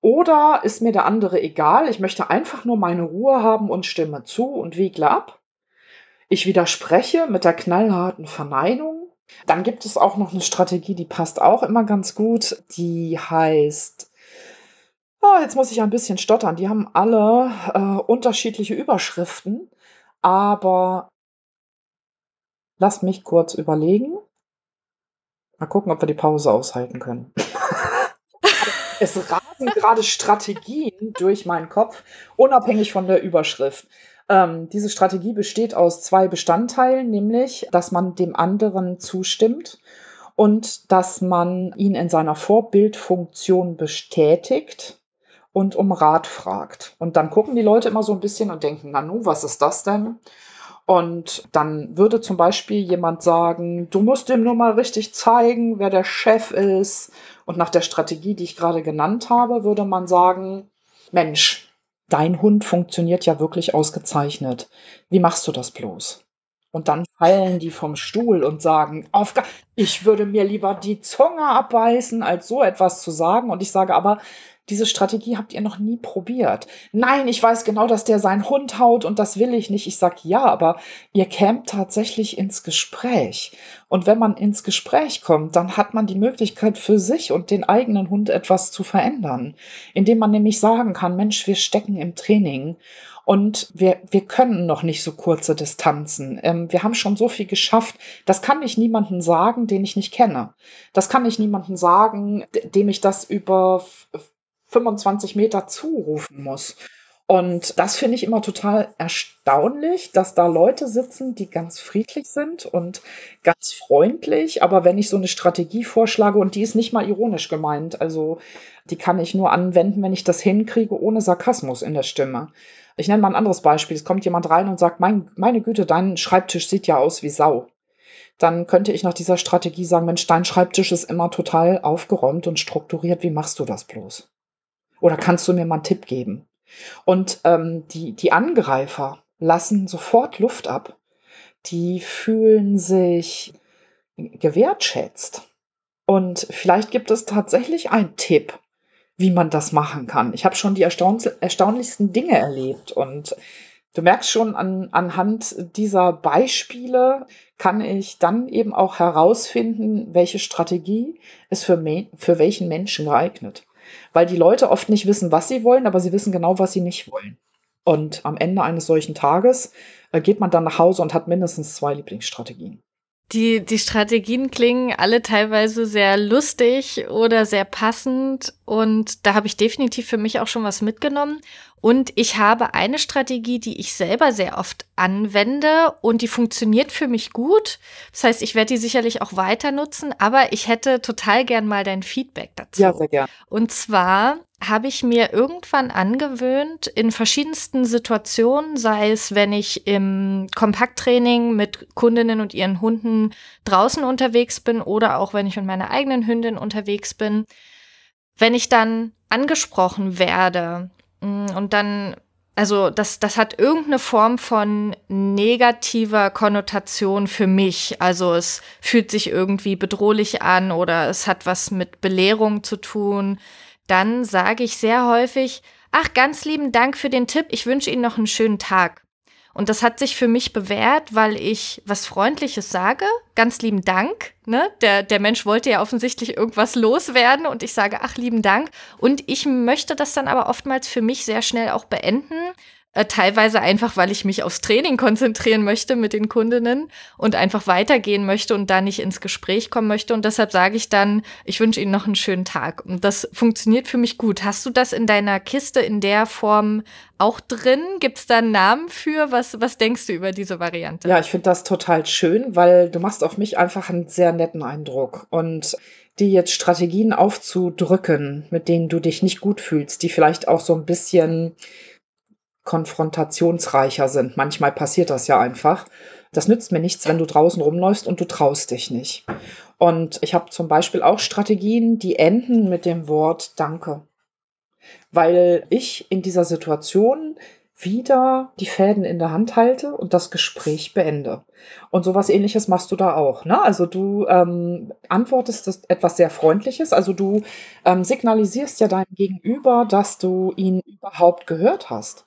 Oder ist mir der andere egal, ich möchte einfach nur meine Ruhe haben und stimme zu und wiegle ab. Ich widerspreche mit der knallharten Verneinung. Dann gibt es auch noch eine Strategie, die passt auch immer ganz gut. Die heißt Oh, jetzt muss ich ein bisschen stottern. Die haben alle äh, unterschiedliche Überschriften, aber lass mich kurz überlegen. Mal gucken, ob wir die Pause aushalten können. es rasen gerade Strategien durch meinen Kopf, unabhängig von der Überschrift. Ähm, diese Strategie besteht aus zwei Bestandteilen, nämlich, dass man dem anderen zustimmt und dass man ihn in seiner Vorbildfunktion bestätigt und um Rat fragt. Und dann gucken die Leute immer so ein bisschen und denken, na nu, was ist das denn? Und dann würde zum Beispiel jemand sagen, du musst dem nur mal richtig zeigen, wer der Chef ist. Und nach der Strategie, die ich gerade genannt habe, würde man sagen, Mensch, dein Hund funktioniert ja wirklich ausgezeichnet. Wie machst du das bloß? Und dann fallen die vom Stuhl und sagen, auf ich würde mir lieber die Zunge abbeißen, als so etwas zu sagen. Und ich sage aber, diese Strategie habt ihr noch nie probiert. Nein, ich weiß genau, dass der seinen Hund haut und das will ich nicht. Ich sag ja, aber ihr kämmt tatsächlich ins Gespräch. Und wenn man ins Gespräch kommt, dann hat man die Möglichkeit für sich und den eigenen Hund etwas zu verändern, indem man nämlich sagen kann, Mensch, wir stecken im Training und wir, wir können noch nicht so kurze Distanzen. Ähm, wir haben schon so viel geschafft. Das kann ich niemandem sagen, den ich nicht kenne. Das kann ich niemandem sagen, dem ich das über 25 Meter zurufen muss. Und das finde ich immer total erstaunlich, dass da Leute sitzen, die ganz friedlich sind und ganz freundlich. Aber wenn ich so eine Strategie vorschlage, und die ist nicht mal ironisch gemeint, also die kann ich nur anwenden, wenn ich das hinkriege, ohne Sarkasmus in der Stimme. Ich nenne mal ein anderes Beispiel. Es kommt jemand rein und sagt, mein, meine Güte, dein Schreibtisch sieht ja aus wie Sau. Dann könnte ich nach dieser Strategie sagen, Mensch, dein Schreibtisch ist immer total aufgeräumt und strukturiert. Wie machst du das bloß? Oder kannst du mir mal einen Tipp geben? Und ähm, die, die Angreifer lassen sofort Luft ab. Die fühlen sich gewertschätzt. Und vielleicht gibt es tatsächlich einen Tipp, wie man das machen kann. Ich habe schon die erstaunlichsten Dinge erlebt und Du merkst schon, an, anhand dieser Beispiele kann ich dann eben auch herausfinden, welche Strategie ist für, für welchen Menschen geeignet weil die Leute oft nicht wissen, was sie wollen, aber sie wissen genau, was sie nicht wollen. Und am Ende eines solchen Tages äh, geht man dann nach Hause und hat mindestens zwei Lieblingsstrategien. Die, die Strategien klingen alle teilweise sehr lustig oder sehr passend und da habe ich definitiv für mich auch schon was mitgenommen. Und ich habe eine Strategie, die ich selber sehr oft anwende und die funktioniert für mich gut. Das heißt, ich werde die sicherlich auch weiter nutzen, aber ich hätte total gern mal dein Feedback dazu. Ja, sehr gern. Und zwar habe ich mir irgendwann angewöhnt, in verschiedensten Situationen, sei es, wenn ich im Kompakttraining mit Kundinnen und ihren Hunden draußen unterwegs bin oder auch wenn ich mit meiner eigenen Hündin unterwegs bin, wenn ich dann angesprochen werde, Mm, und dann, also das, das hat irgendeine Form von negativer Konnotation für mich. Also es fühlt sich irgendwie bedrohlich an oder es hat was mit Belehrung zu tun. Dann sage ich sehr häufig, ach, ganz lieben Dank für den Tipp, ich wünsche Ihnen noch einen schönen Tag. Und das hat sich für mich bewährt, weil ich was Freundliches sage. Ganz lieben Dank. Ne? Der, der Mensch wollte ja offensichtlich irgendwas loswerden und ich sage, ach, lieben Dank. Und ich möchte das dann aber oftmals für mich sehr schnell auch beenden, äh, teilweise einfach, weil ich mich aufs Training konzentrieren möchte mit den Kundinnen und einfach weitergehen möchte und da nicht ins Gespräch kommen möchte. Und deshalb sage ich dann, ich wünsche Ihnen noch einen schönen Tag. Und das funktioniert für mich gut. Hast du das in deiner Kiste in der Form auch drin? Gibt es da einen Namen für? Was, was denkst du über diese Variante? Ja, ich finde das total schön, weil du machst auf mich einfach einen sehr netten Eindruck. Und die jetzt Strategien aufzudrücken, mit denen du dich nicht gut fühlst, die vielleicht auch so ein bisschen konfrontationsreicher sind. Manchmal passiert das ja einfach. Das nützt mir nichts, wenn du draußen rumläufst und du traust dich nicht. Und ich habe zum Beispiel auch Strategien, die enden mit dem Wort Danke. Weil ich in dieser Situation wieder die Fäden in der Hand halte und das Gespräch beende. Und sowas ähnliches machst du da auch. Ne? Also du ähm, antwortest etwas sehr Freundliches, also du ähm, signalisierst ja deinem Gegenüber, dass du ihn überhaupt gehört hast.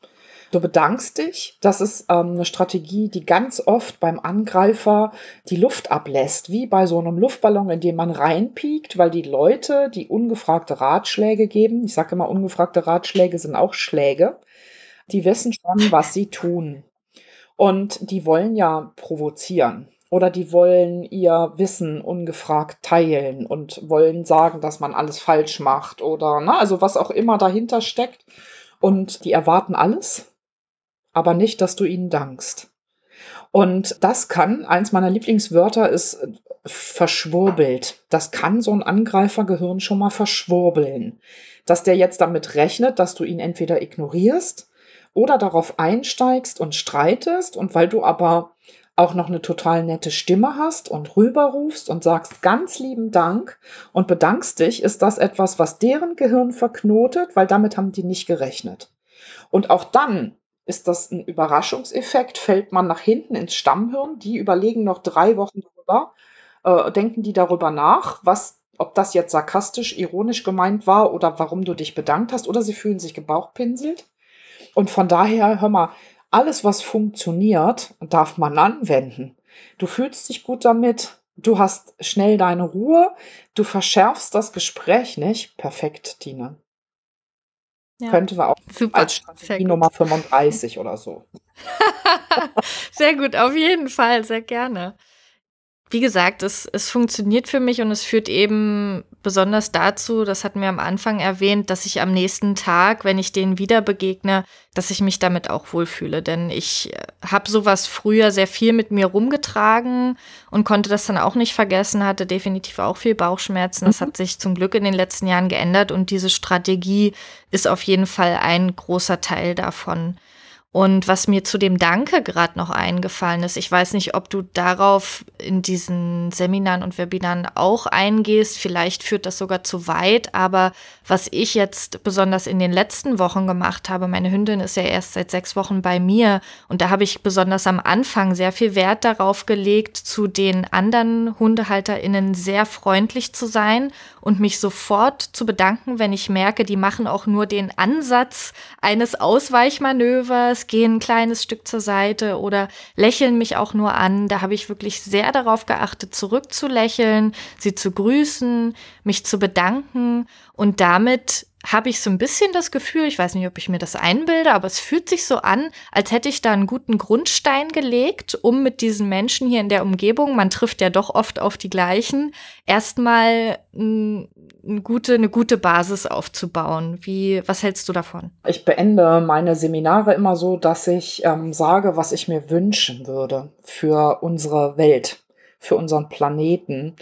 Du bedankst dich. Das ist ähm, eine Strategie, die ganz oft beim Angreifer die Luft ablässt, wie bei so einem Luftballon, in den man reinpiekt, weil die Leute, die ungefragte Ratschläge geben, ich sage immer, ungefragte Ratschläge sind auch Schläge, die wissen schon, was sie tun. Und die wollen ja provozieren oder die wollen ihr Wissen ungefragt teilen und wollen sagen, dass man alles falsch macht oder na, ne, also was auch immer dahinter steckt. Und die erwarten alles aber nicht, dass du ihnen dankst. Und das kann, eins meiner Lieblingswörter ist äh, verschwurbelt. Das kann so ein Angreifergehirn schon mal verschwurbeln. Dass der jetzt damit rechnet, dass du ihn entweder ignorierst oder darauf einsteigst und streitest und weil du aber auch noch eine total nette Stimme hast und rüberrufst und sagst ganz lieben Dank und bedankst dich, ist das etwas, was deren Gehirn verknotet, weil damit haben die nicht gerechnet. Und auch dann ist das ein Überraschungseffekt? Fällt man nach hinten ins Stammhirn? Die überlegen noch drei Wochen drüber, äh, denken die darüber nach, was, ob das jetzt sarkastisch, ironisch gemeint war oder warum du dich bedankt hast oder sie fühlen sich gebauchpinselt. Und von daher, hör mal, alles, was funktioniert, darf man anwenden. Du fühlst dich gut damit, du hast schnell deine Ruhe, du verschärfst das Gespräch nicht. Perfekt, Dina. Ja. Könnte man auch Super. als Strategie Nummer 35 oder so. sehr gut, auf jeden Fall, sehr gerne wie gesagt, es, es funktioniert für mich und es führt eben besonders dazu, das hatten wir am Anfang erwähnt, dass ich am nächsten Tag, wenn ich denen wieder begegne, dass ich mich damit auch wohlfühle. Denn ich äh, habe sowas früher sehr viel mit mir rumgetragen und konnte das dann auch nicht vergessen, hatte definitiv auch viel Bauchschmerzen. Das mhm. hat sich zum Glück in den letzten Jahren geändert und diese Strategie ist auf jeden Fall ein großer Teil davon. Und was mir zu dem Danke gerade noch eingefallen ist, ich weiß nicht, ob du darauf in diesen Seminaren und Webinaren auch eingehst, vielleicht führt das sogar zu weit, aber was ich jetzt besonders in den letzten Wochen gemacht habe, meine Hündin ist ja erst seit sechs Wochen bei mir und da habe ich besonders am Anfang sehr viel Wert darauf gelegt, zu den anderen HundehalterInnen sehr freundlich zu sein und mich sofort zu bedanken, wenn ich merke, die machen auch nur den Ansatz eines Ausweichmanövers Prozess, gehen ein kleines Stück zur Seite oder lächeln mich auch nur an. Da habe ich wirklich sehr darauf geachtet, zurückzulächeln, sie zu grüßen, mich zu bedanken und damit habe ich so ein bisschen das Gefühl, ich weiß nicht, ob ich mir das einbilde, aber es fühlt sich so an, als hätte ich da einen guten Grundstein gelegt, um mit diesen Menschen hier in der Umgebung, man trifft ja doch oft auf die gleichen, erstmal eine gute, eine gute Basis aufzubauen. Wie, was hältst du davon? Ich beende meine Seminare immer so, dass ich ähm, sage, was ich mir wünschen würde für unsere Welt, für unseren Planeten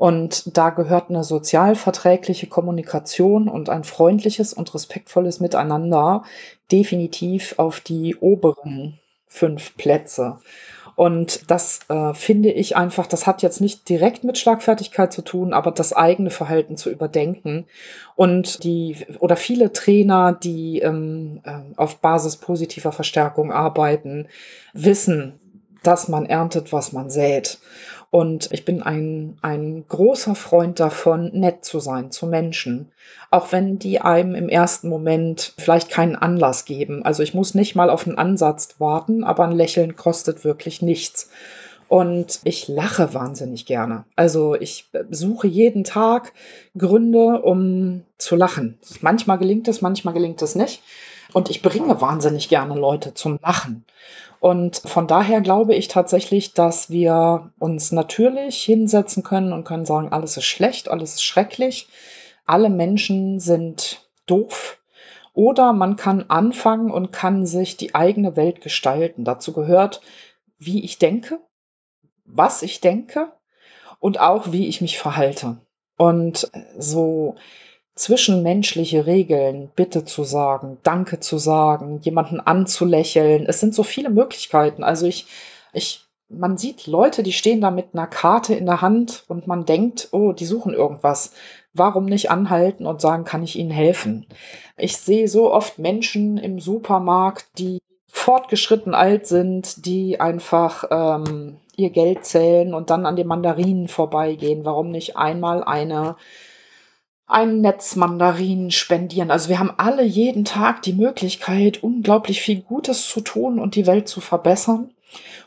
und da gehört eine sozialverträgliche Kommunikation und ein freundliches und respektvolles Miteinander definitiv auf die oberen fünf Plätze. Und das äh, finde ich einfach, das hat jetzt nicht direkt mit Schlagfertigkeit zu tun, aber das eigene Verhalten zu überdenken. Und die oder viele Trainer, die ähm, äh, auf Basis positiver Verstärkung arbeiten, wissen, dass man erntet, was man sät. Und ich bin ein, ein großer Freund davon, nett zu sein zu Menschen. Auch wenn die einem im ersten Moment vielleicht keinen Anlass geben. Also ich muss nicht mal auf einen Ansatz warten, aber ein Lächeln kostet wirklich nichts. Und ich lache wahnsinnig gerne. Also ich suche jeden Tag Gründe, um zu lachen. Manchmal gelingt es, manchmal gelingt es nicht. Und ich bringe wahnsinnig gerne Leute zum Lachen. Und von daher glaube ich tatsächlich, dass wir uns natürlich hinsetzen können und können sagen, alles ist schlecht, alles ist schrecklich, alle Menschen sind doof. Oder man kann anfangen und kann sich die eigene Welt gestalten. Dazu gehört, wie ich denke, was ich denke und auch, wie ich mich verhalte. Und so zwischenmenschliche Regeln, Bitte zu sagen, Danke zu sagen, jemanden anzulächeln. Es sind so viele Möglichkeiten. Also ich, ich, man sieht Leute, die stehen da mit einer Karte in der Hand und man denkt, oh, die suchen irgendwas. Warum nicht anhalten und sagen, kann ich ihnen helfen? Ich sehe so oft Menschen im Supermarkt, die fortgeschritten alt sind, die einfach ähm, ihr Geld zählen und dann an den Mandarinen vorbeigehen. Warum nicht einmal eine ein Netz Mandarinen spendieren. Also wir haben alle jeden Tag die Möglichkeit, unglaublich viel Gutes zu tun und die Welt zu verbessern.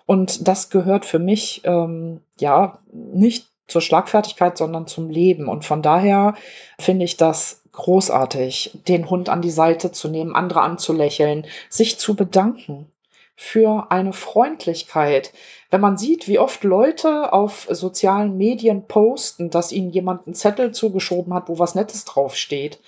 Und das gehört für mich ähm, ja nicht zur Schlagfertigkeit, sondern zum Leben. Und von daher finde ich das großartig, den Hund an die Seite zu nehmen, andere anzulächeln, sich zu bedanken für eine Freundlichkeit. Wenn man sieht, wie oft Leute auf sozialen Medien posten, dass ihnen jemand einen Zettel zugeschoben hat, wo was Nettes draufsteht,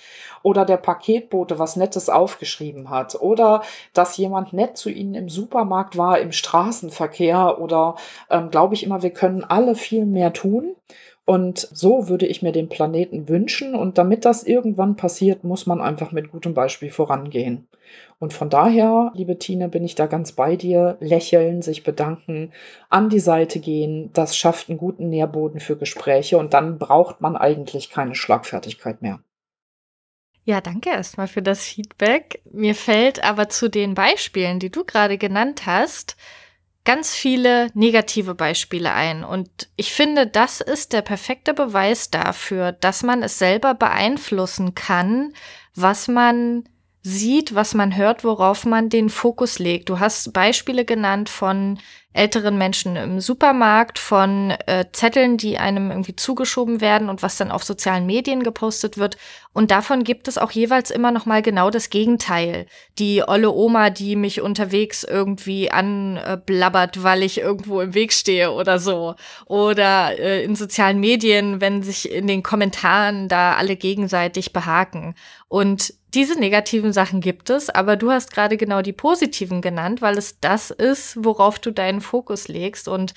oder der Paketbote was Nettes aufgeschrieben hat, oder dass jemand nett zu ihnen im Supermarkt war, im Straßenverkehr, oder ähm, glaube ich immer, wir können alle viel mehr tun. Und so würde ich mir den Planeten wünschen. Und damit das irgendwann passiert, muss man einfach mit gutem Beispiel vorangehen. Und von daher, liebe Tine, bin ich da ganz bei dir. Lächeln, sich bedanken, an die Seite gehen, das schafft einen guten Nährboden für Gespräche und dann braucht man eigentlich keine Schlagfertigkeit mehr. Ja, danke erstmal für das Feedback. Mir fällt aber zu den Beispielen, die du gerade genannt hast, ganz viele negative Beispiele ein. Und ich finde, das ist der perfekte Beweis dafür, dass man es selber beeinflussen kann, was man sieht, was man hört, worauf man den Fokus legt. Du hast Beispiele genannt von älteren Menschen im Supermarkt, von äh, Zetteln, die einem irgendwie zugeschoben werden und was dann auf sozialen Medien gepostet wird. Und davon gibt es auch jeweils immer noch mal genau das Gegenteil. Die olle Oma, die mich unterwegs irgendwie anblabbert, weil ich irgendwo im Weg stehe oder so. Oder äh, in sozialen Medien, wenn sich in den Kommentaren da alle gegenseitig behaken. Und diese negativen Sachen gibt es, aber du hast gerade genau die positiven genannt, weil es das ist, worauf du deinen Fokus legst. Und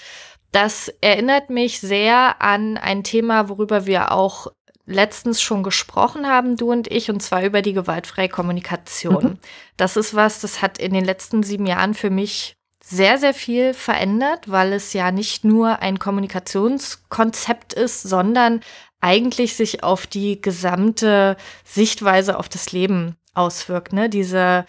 das erinnert mich sehr an ein Thema, worüber wir auch letztens schon gesprochen haben, du und ich, und zwar über die gewaltfreie Kommunikation. Mhm. Das ist was, das hat in den letzten sieben Jahren für mich sehr, sehr viel verändert, weil es ja nicht nur ein Kommunikationskonzept ist, sondern eigentlich sich auf die gesamte Sichtweise auf das Leben auswirkt. Ne? Diese,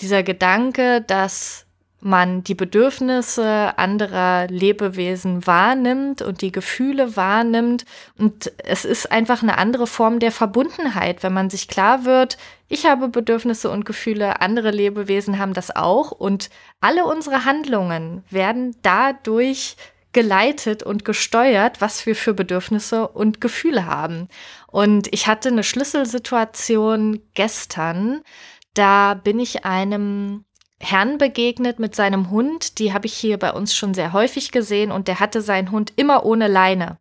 dieser Gedanke, dass man die Bedürfnisse anderer Lebewesen wahrnimmt und die Gefühle wahrnimmt. Und es ist einfach eine andere Form der Verbundenheit, wenn man sich klar wird, ich habe Bedürfnisse und Gefühle, andere Lebewesen haben das auch und alle unsere Handlungen werden dadurch geleitet und gesteuert, was wir für Bedürfnisse und Gefühle haben. Und ich hatte eine Schlüsselsituation gestern. Da bin ich einem Herrn begegnet mit seinem Hund. Die habe ich hier bei uns schon sehr häufig gesehen und der hatte seinen Hund immer ohne Leine.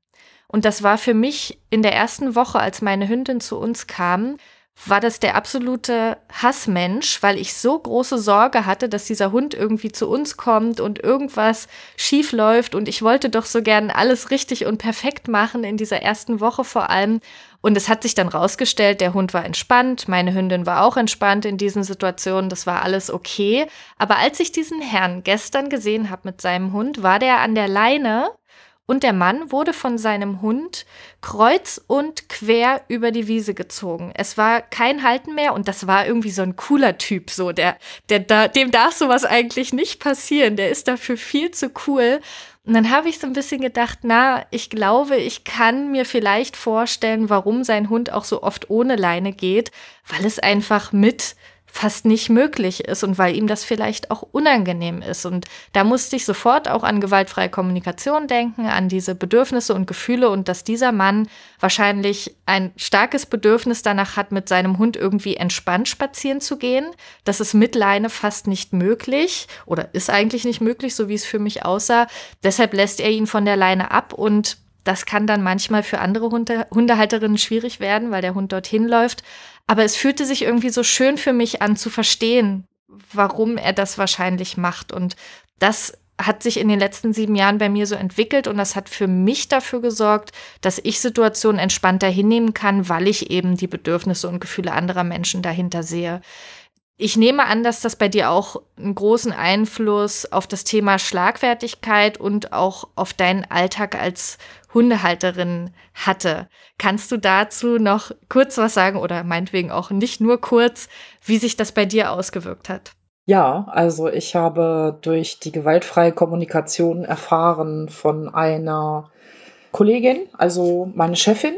Und das war für mich in der ersten Woche, als meine Hündin zu uns kam, war das der absolute Hassmensch, weil ich so große Sorge hatte, dass dieser Hund irgendwie zu uns kommt und irgendwas schief läuft und ich wollte doch so gern alles richtig und perfekt machen in dieser ersten Woche vor allem und es hat sich dann rausgestellt, der Hund war entspannt, meine Hündin war auch entspannt in diesen Situationen, das war alles okay, aber als ich diesen Herrn gestern gesehen habe mit seinem Hund, war der an der Leine und der Mann wurde von seinem Hund kreuz und quer über die Wiese gezogen. Es war kein Halten mehr und das war irgendwie so ein cooler Typ, so der, der da, dem darf sowas eigentlich nicht passieren. Der ist dafür viel zu cool. Und dann habe ich so ein bisschen gedacht, na, ich glaube, ich kann mir vielleicht vorstellen, warum sein Hund auch so oft ohne Leine geht, weil es einfach mit fast nicht möglich ist und weil ihm das vielleicht auch unangenehm ist. Und da musste ich sofort auch an gewaltfreie Kommunikation denken, an diese Bedürfnisse und Gefühle und dass dieser Mann wahrscheinlich ein starkes Bedürfnis danach hat, mit seinem Hund irgendwie entspannt spazieren zu gehen. Das ist mit Leine fast nicht möglich oder ist eigentlich nicht möglich, so wie es für mich aussah. Deshalb lässt er ihn von der Leine ab und das kann dann manchmal für andere Hunde, Hundehalterinnen schwierig werden, weil der Hund dorthin läuft. Aber es fühlte sich irgendwie so schön für mich an zu verstehen, warum er das wahrscheinlich macht. Und das hat sich in den letzten sieben Jahren bei mir so entwickelt und das hat für mich dafür gesorgt, dass ich Situationen entspannter hinnehmen kann, weil ich eben die Bedürfnisse und Gefühle anderer Menschen dahinter sehe. Ich nehme an, dass das bei dir auch einen großen Einfluss auf das Thema Schlagfertigkeit und auch auf deinen Alltag als Hundehalterin hatte. Kannst du dazu noch kurz was sagen oder meinetwegen auch nicht nur kurz, wie sich das bei dir ausgewirkt hat? Ja, also ich habe durch die gewaltfreie Kommunikation erfahren von einer Kollegin, also meine Chefin,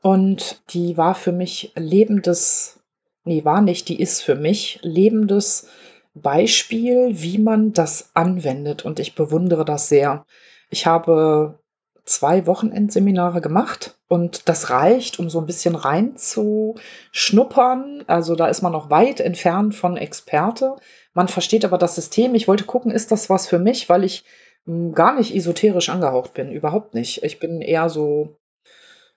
und die war für mich lebendes, nee, war nicht, die ist für mich lebendes Beispiel, wie man das anwendet. Und ich bewundere das sehr. Ich habe zwei Wochenendseminare gemacht und das reicht, um so ein bisschen reinzuschnuppern. Also da ist man noch weit entfernt von Experte. Man versteht aber das System. Ich wollte gucken, ist das was für mich, weil ich hm, gar nicht esoterisch angehaucht bin, überhaupt nicht. Ich bin eher so,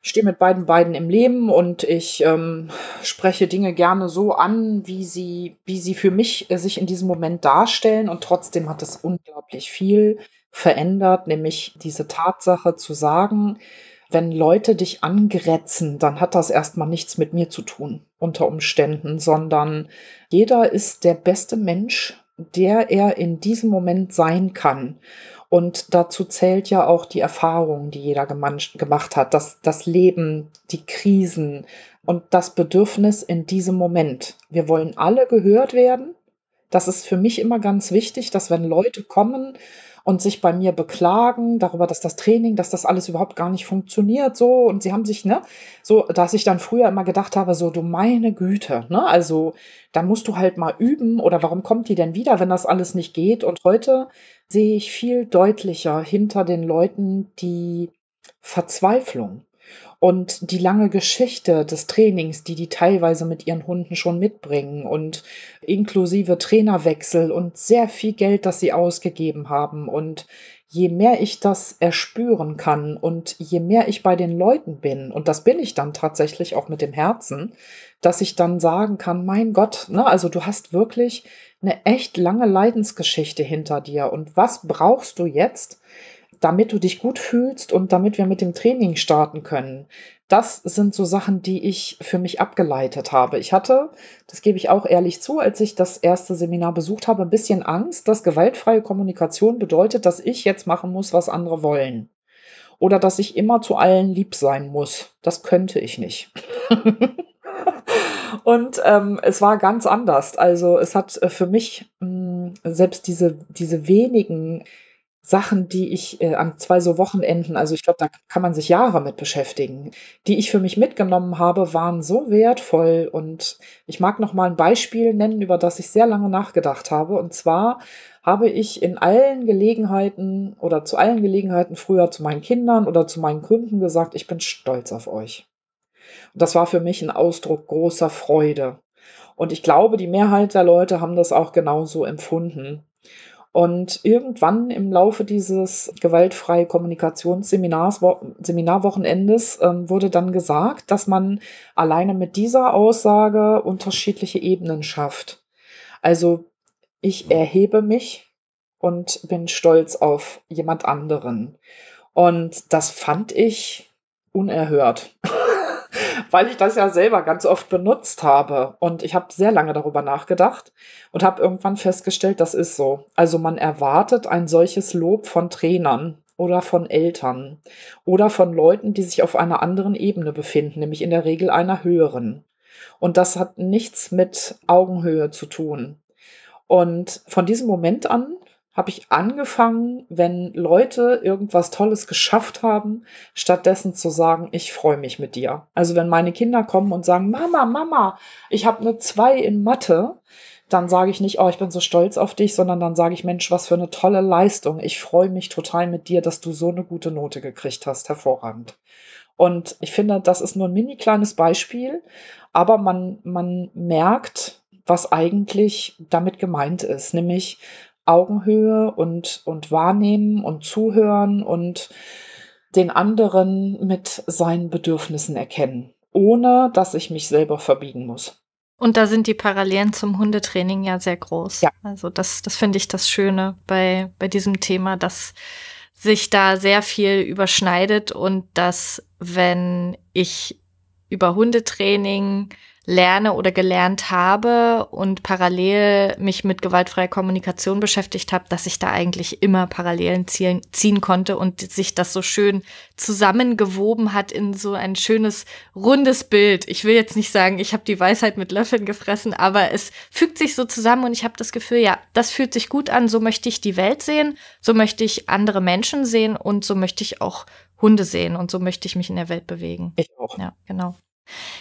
stehe mit beiden Beinen im Leben und ich ähm, spreche Dinge gerne so an, wie sie, wie sie für mich äh, sich in diesem Moment darstellen und trotzdem hat es unglaublich viel verändert, nämlich diese Tatsache zu sagen, wenn Leute dich angrätzen, dann hat das erstmal nichts mit mir zu tun unter Umständen, sondern jeder ist der beste Mensch, der er in diesem Moment sein kann. Und dazu zählt ja auch die Erfahrung, die jeder gemacht hat, das, das Leben, die Krisen und das Bedürfnis in diesem Moment. Wir wollen alle gehört werden. Das ist für mich immer ganz wichtig, dass wenn Leute kommen und sich bei mir beklagen darüber, dass das Training, dass das alles überhaupt gar nicht funktioniert so und sie haben sich, ne, so, dass ich dann früher immer gedacht habe, so, du meine Güte, ne, also da musst du halt mal üben oder warum kommt die denn wieder, wenn das alles nicht geht? Und heute sehe ich viel deutlicher hinter den Leuten die Verzweiflung und die lange Geschichte des Trainings, die die teilweise mit ihren Hunden schon mitbringen und inklusive Trainerwechsel und sehr viel Geld, das sie ausgegeben haben. Und je mehr ich das erspüren kann und je mehr ich bei den Leuten bin, und das bin ich dann tatsächlich auch mit dem Herzen, dass ich dann sagen kann, mein Gott, ne, also du hast wirklich eine echt lange Leidensgeschichte hinter dir. Und was brauchst du jetzt, damit du dich gut fühlst und damit wir mit dem Training starten können. Das sind so Sachen, die ich für mich abgeleitet habe. Ich hatte, das gebe ich auch ehrlich zu, als ich das erste Seminar besucht habe, ein bisschen Angst, dass gewaltfreie Kommunikation bedeutet, dass ich jetzt machen muss, was andere wollen. Oder dass ich immer zu allen lieb sein muss. Das könnte ich nicht. Und ähm, es war ganz anders. Also es hat äh, für mich mh, hm, selbst diese, diese wenigen Sachen, die ich äh, an zwei so Wochenenden, also ich glaube, da kann man sich Jahre mit beschäftigen, die ich für mich mitgenommen habe, waren so wertvoll. Und ich mag noch mal ein Beispiel nennen, über das ich sehr lange nachgedacht habe. Und zwar habe ich in allen Gelegenheiten oder zu allen Gelegenheiten früher zu meinen Kindern oder zu meinen Kunden gesagt, ich bin stolz auf euch. Und das war für mich ein Ausdruck großer Freude. Und ich glaube, die Mehrheit der Leute haben das auch genauso empfunden. Und irgendwann im Laufe dieses gewaltfreie Kommunikationsseminars, Seminarwochenendes, ähm, wurde dann gesagt, dass man alleine mit dieser Aussage unterschiedliche Ebenen schafft. Also ich erhebe mich und bin stolz auf jemand anderen. Und das fand ich unerhört. weil ich das ja selber ganz oft benutzt habe. Und ich habe sehr lange darüber nachgedacht und habe irgendwann festgestellt, das ist so. Also man erwartet ein solches Lob von Trainern oder von Eltern oder von Leuten, die sich auf einer anderen Ebene befinden, nämlich in der Regel einer höheren. Und das hat nichts mit Augenhöhe zu tun. Und von diesem Moment an habe ich angefangen, wenn Leute irgendwas Tolles geschafft haben, stattdessen zu sagen, ich freue mich mit dir. Also wenn meine Kinder kommen und sagen, Mama, Mama, ich habe eine 2 in Mathe, dann sage ich nicht, oh, ich bin so stolz auf dich, sondern dann sage ich, Mensch, was für eine tolle Leistung. Ich freue mich total mit dir, dass du so eine gute Note gekriegt hast. Hervorragend. Und ich finde, das ist nur ein mini kleines Beispiel, aber man, man merkt, was eigentlich damit gemeint ist, nämlich Augenhöhe und, und wahrnehmen und zuhören und den anderen mit seinen Bedürfnissen erkennen, ohne dass ich mich selber verbiegen muss. Und da sind die Parallelen zum Hundetraining ja sehr groß. Ja. Also das, das finde ich das Schöne bei, bei diesem Thema, dass sich da sehr viel überschneidet und dass, wenn ich über Hundetraining lerne oder gelernt habe und parallel mich mit gewaltfreier Kommunikation beschäftigt habe, dass ich da eigentlich immer Parallelen ziehen, ziehen konnte und sich das so schön zusammengewoben hat in so ein schönes rundes Bild. Ich will jetzt nicht sagen, ich habe die Weisheit mit Löffeln gefressen, aber es fügt sich so zusammen und ich habe das Gefühl, ja, das fühlt sich gut an, so möchte ich die Welt sehen, so möchte ich andere Menschen sehen und so möchte ich auch Hunde sehen und so möchte ich mich in der Welt bewegen. Ich auch. Ja, genau.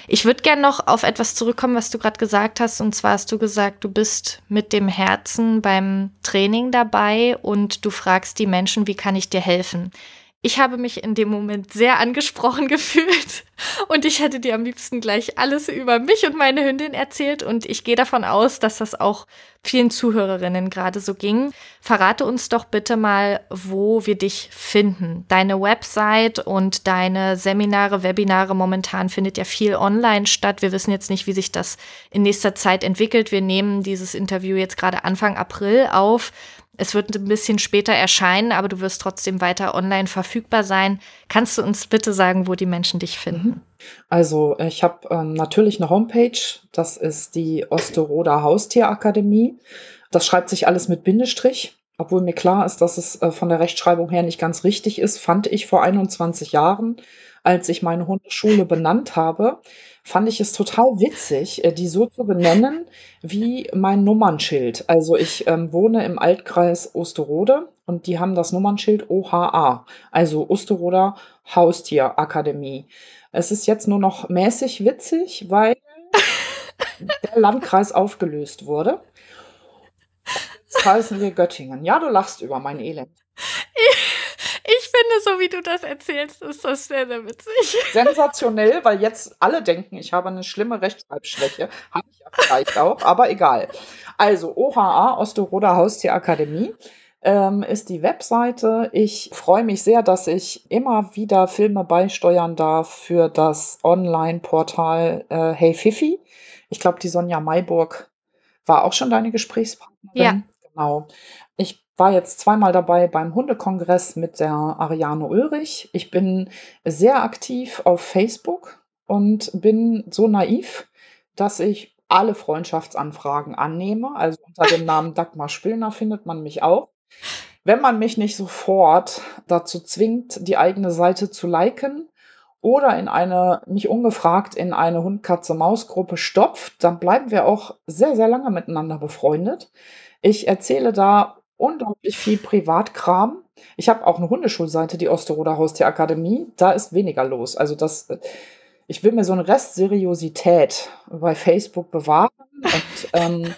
Ich würde gerne noch auf etwas zurückkommen, was du gerade gesagt hast. Und zwar hast du gesagt, du bist mit dem Herzen beim Training dabei und du fragst die Menschen, wie kann ich dir helfen? Ich habe mich in dem Moment sehr angesprochen gefühlt und ich hätte dir am liebsten gleich alles über mich und meine Hündin erzählt und ich gehe davon aus, dass das auch vielen Zuhörerinnen gerade so ging. Verrate uns doch bitte mal, wo wir dich finden. Deine Website und deine Seminare, Webinare momentan findet ja viel online statt. Wir wissen jetzt nicht, wie sich das in nächster Zeit entwickelt. Wir nehmen dieses Interview jetzt gerade Anfang April auf. Es wird ein bisschen später erscheinen, aber du wirst trotzdem weiter online verfügbar sein. Kannst du uns bitte sagen, wo die Menschen dich finden? Mhm. Also, ich habe ähm, natürlich eine Homepage. Das ist die Osteroder Haustierakademie. Das schreibt sich alles mit Bindestrich. Obwohl mir klar ist, dass es äh, von der Rechtschreibung her nicht ganz richtig ist, fand ich vor 21 Jahren, als ich meine Hundeschule benannt habe fand ich es total witzig, äh, die so zu benennen wie mein Nummernschild. Also ich ähm, wohne im Altkreis Osterode und die haben das Nummernschild OHA, also Osteroder Haustierakademie. Es ist jetzt nur noch mäßig witzig, weil der Landkreis aufgelöst wurde. Jetzt heißen wir Göttingen. Ja, du lachst über mein Elend finde, so wie du das erzählst, ist das sehr, sehr witzig. Sensationell, weil jetzt alle denken, ich habe eine schlimme Rechtschreibschwäche. Habe ich ja vielleicht auch, aber egal. Also, OHA, Osterroder Haustierakademie. Ähm, ist die Webseite. Ich freue mich sehr, dass ich immer wieder Filme beisteuern darf für das Online-Portal äh, Hey Fifi. Ich glaube, die Sonja Mayburg war auch schon deine Gesprächspartnerin. Ja. Genau war jetzt zweimal dabei beim Hundekongress mit der Ariane Ulrich. Ich bin sehr aktiv auf Facebook und bin so naiv, dass ich alle Freundschaftsanfragen annehme. Also unter dem Namen Dagmar Spillner findet man mich auch. Wenn man mich nicht sofort dazu zwingt, die eigene Seite zu liken oder in eine, mich ungefragt in eine Hund-Katze-Maus-Gruppe stopft, dann bleiben wir auch sehr, sehr lange miteinander befreundet. Ich erzähle da unglaublich viel Privatkram. Ich habe auch eine Hundeschulseite, die Osteroder Haustierakademie. Da ist weniger los. Also das, äh, ich will mir so einen Rest Seriosität bei Facebook bewahren. Und ähm,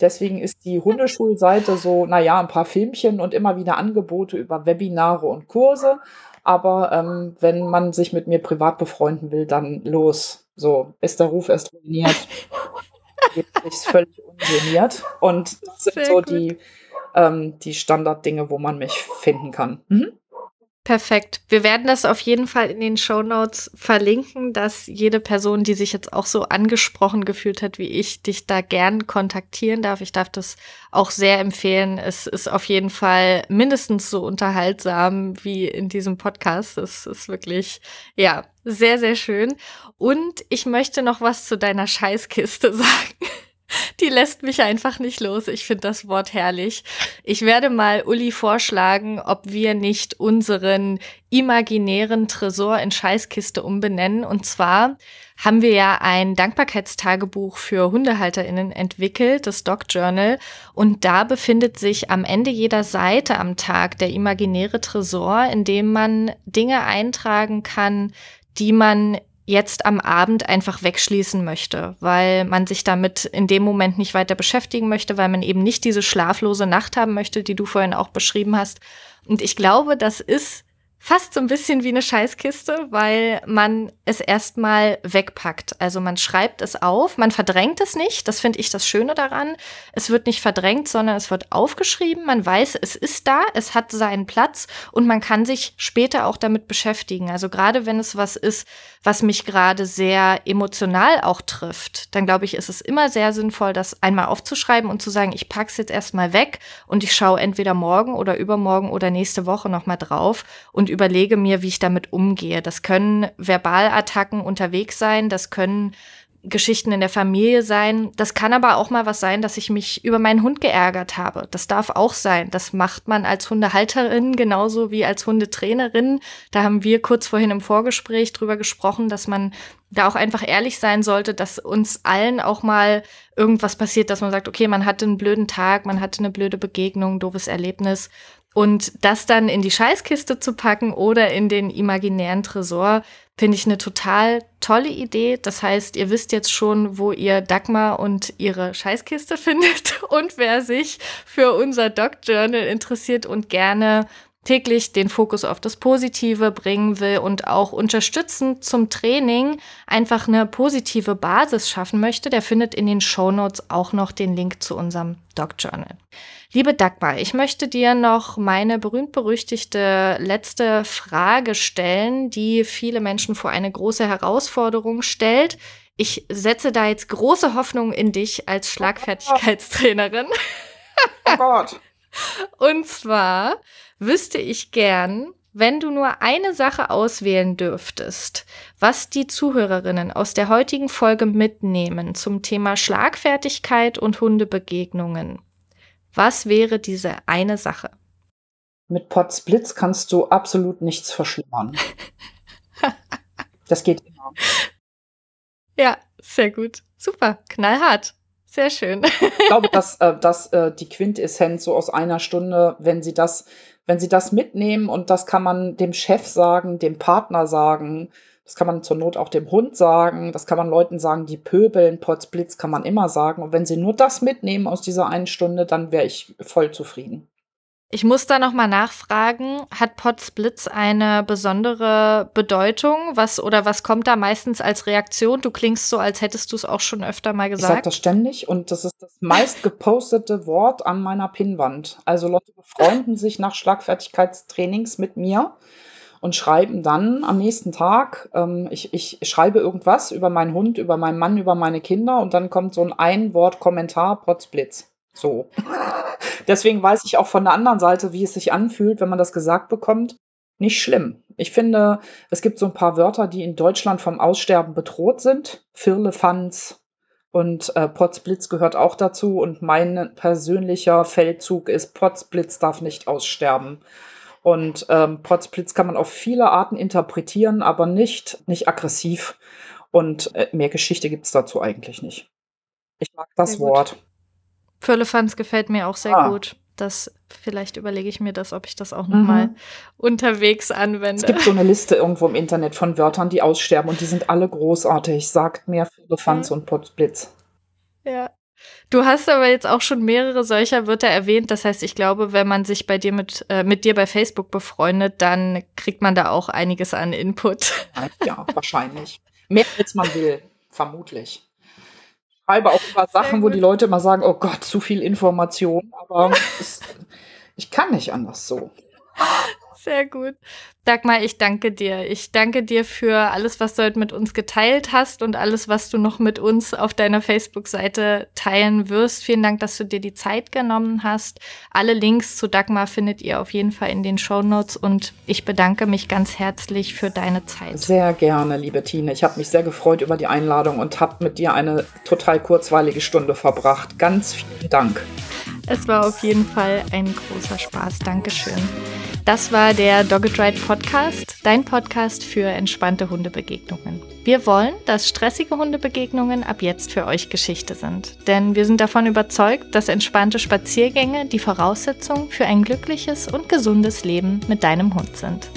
deswegen ist die Hundeschulseite so, naja, ein paar Filmchen und immer wieder Angebote über Webinare und Kurse. Aber ähm, wenn man sich mit mir privat befreunden will, dann los. So ist der Ruf erst ruiniert. Jetzt ist völlig ungeniert. Und das sind Sehr so gut. die ähm, die Standarddinge, wo man mich finden kann. Mhm. Perfekt. Wir werden das auf jeden Fall in den Show Notes verlinken, dass jede Person, die sich jetzt auch so angesprochen gefühlt hat wie ich, dich da gern kontaktieren darf. Ich darf das auch sehr empfehlen. Es ist auf jeden Fall mindestens so unterhaltsam wie in diesem Podcast. Es ist wirklich, ja, sehr, sehr schön. Und ich möchte noch was zu deiner Scheißkiste sagen. Die lässt mich einfach nicht los. Ich finde das Wort herrlich. Ich werde mal Uli vorschlagen, ob wir nicht unseren imaginären Tresor in Scheißkiste umbenennen. Und zwar haben wir ja ein Dankbarkeitstagebuch für HundehalterInnen entwickelt, das Dog Journal. Und da befindet sich am Ende jeder Seite am Tag der imaginäre Tresor, in dem man Dinge eintragen kann, die man jetzt am Abend einfach wegschließen möchte, weil man sich damit in dem Moment nicht weiter beschäftigen möchte, weil man eben nicht diese schlaflose Nacht haben möchte, die du vorhin auch beschrieben hast. Und ich glaube, das ist fast so ein bisschen wie eine Scheißkiste, weil man es erstmal wegpackt. Also man schreibt es auf, man verdrängt es nicht, das finde ich das Schöne daran. Es wird nicht verdrängt, sondern es wird aufgeschrieben, man weiß, es ist da, es hat seinen Platz und man kann sich später auch damit beschäftigen. Also gerade wenn es was ist, was mich gerade sehr emotional auch trifft, dann glaube ich, ist es immer sehr sinnvoll, das einmal aufzuschreiben und zu sagen, ich packe es jetzt erstmal weg und ich schaue entweder morgen oder übermorgen oder nächste Woche nochmal drauf und überlege mir, wie ich damit umgehe. Das können Verbalattacken unterwegs sein, das können Geschichten in der Familie sein. Das kann aber auch mal was sein, dass ich mich über meinen Hund geärgert habe. Das darf auch sein. Das macht man als Hundehalterin genauso wie als Hundetrainerin. Da haben wir kurz vorhin im Vorgespräch drüber gesprochen, dass man da auch einfach ehrlich sein sollte, dass uns allen auch mal irgendwas passiert, dass man sagt, okay, man hatte einen blöden Tag, man hatte eine blöde Begegnung, doofes Erlebnis. Und das dann in die Scheißkiste zu packen oder in den imaginären Tresor, Finde ich eine total tolle Idee. Das heißt, ihr wisst jetzt schon, wo ihr Dagmar und ihre Scheißkiste findet. Und wer sich für unser Doc Journal interessiert und gerne täglich den Fokus auf das Positive bringen will und auch unterstützend zum Training einfach eine positive Basis schaffen möchte, der findet in den Show Notes auch noch den Link zu unserem Dog Journal. Liebe Dagmar, ich möchte dir noch meine berühmt-berüchtigte letzte Frage stellen, die viele Menschen vor eine große Herausforderung stellt. Ich setze da jetzt große Hoffnung in dich als Schlagfertigkeitstrainerin. Oh Gott. Und zwar, wüsste ich gern, wenn du nur eine Sache auswählen dürftest, was die Zuhörerinnen aus der heutigen Folge mitnehmen zum Thema Schlagfertigkeit und Hundebegegnungen, was wäre diese eine Sache? Mit Potsblitz kannst du absolut nichts verschlimmern. das geht immer. Ja, sehr gut. Super, knallhart. Sehr schön. ich glaube, dass, äh, dass äh, die Quintessenz so aus einer Stunde, wenn sie das wenn sie das mitnehmen und das kann man dem Chef sagen, dem Partner sagen, das kann man zur Not auch dem Hund sagen, das kann man Leuten sagen, die pöbeln, Potzblitz kann man immer sagen. Und wenn sie nur das mitnehmen aus dieser einen Stunde, dann wäre ich voll zufrieden. Ich muss da nochmal nachfragen, hat Potsblitz eine besondere Bedeutung? Was oder was kommt da meistens als Reaktion? Du klingst so, als hättest du es auch schon öfter mal gesagt. Ich sage das ständig und das ist das meistgepostete Wort an meiner Pinnwand. Also Leute befreunden sich nach Schlagfertigkeitstrainings mit mir und schreiben dann am nächsten Tag, ähm, ich, ich schreibe irgendwas über meinen Hund, über meinen Mann, über meine Kinder und dann kommt so ein Ein-Wort-Kommentar, Potsblitz. So. Deswegen weiß ich auch von der anderen Seite, wie es sich anfühlt, wenn man das gesagt bekommt. Nicht schlimm. Ich finde, es gibt so ein paar Wörter, die in Deutschland vom Aussterben bedroht sind. Firlefanz und äh, Potzblitz gehört auch dazu. Und mein persönlicher Feldzug ist, Potzblitz darf nicht aussterben. Und ähm, Potzblitz kann man auf viele Arten interpretieren, aber nicht, nicht aggressiv. Und äh, mehr Geschichte gibt es dazu eigentlich nicht. Ich mag das Wort. Firlefanz gefällt mir auch sehr ah. gut. Das vielleicht überlege ich mir das, ob ich das auch noch mhm. mal unterwegs anwende. Es gibt so eine Liste irgendwo im Internet von Wörtern, die aussterben und die sind alle großartig. Sagt mir Firlefanz mhm. und Putzblitz. Ja. Du hast aber jetzt auch schon mehrere solcher Wörter erwähnt. Das heißt, ich glaube, wenn man sich bei dir mit, äh, mit dir bei Facebook befreundet, dann kriegt man da auch einiges an Input. Ja, wahrscheinlich. Mehr als man will, vermutlich schreibe auch über Sachen, wo die Leute immer sagen, oh Gott, zu viel Information, aber es, ich kann nicht anders so. Sehr gut. Dagmar, ich danke dir. Ich danke dir für alles, was du heute mit uns geteilt hast und alles, was du noch mit uns auf deiner Facebook-Seite teilen wirst. Vielen Dank, dass du dir die Zeit genommen hast. Alle Links zu Dagmar findet ihr auf jeden Fall in den Show Notes und ich bedanke mich ganz herzlich für deine Zeit. Sehr gerne, liebe Tine. Ich habe mich sehr gefreut über die Einladung und habe mit dir eine total kurzweilige Stunde verbracht. Ganz vielen Dank. Es war auf jeden Fall ein großer Spaß. Dankeschön. Das war der Dogged Ride Podcast. Podcast, dein Podcast für entspannte Hundebegegnungen. Wir wollen, dass stressige Hundebegegnungen ab jetzt für euch Geschichte sind. Denn wir sind davon überzeugt, dass entspannte Spaziergänge die Voraussetzung für ein glückliches und gesundes Leben mit deinem Hund sind.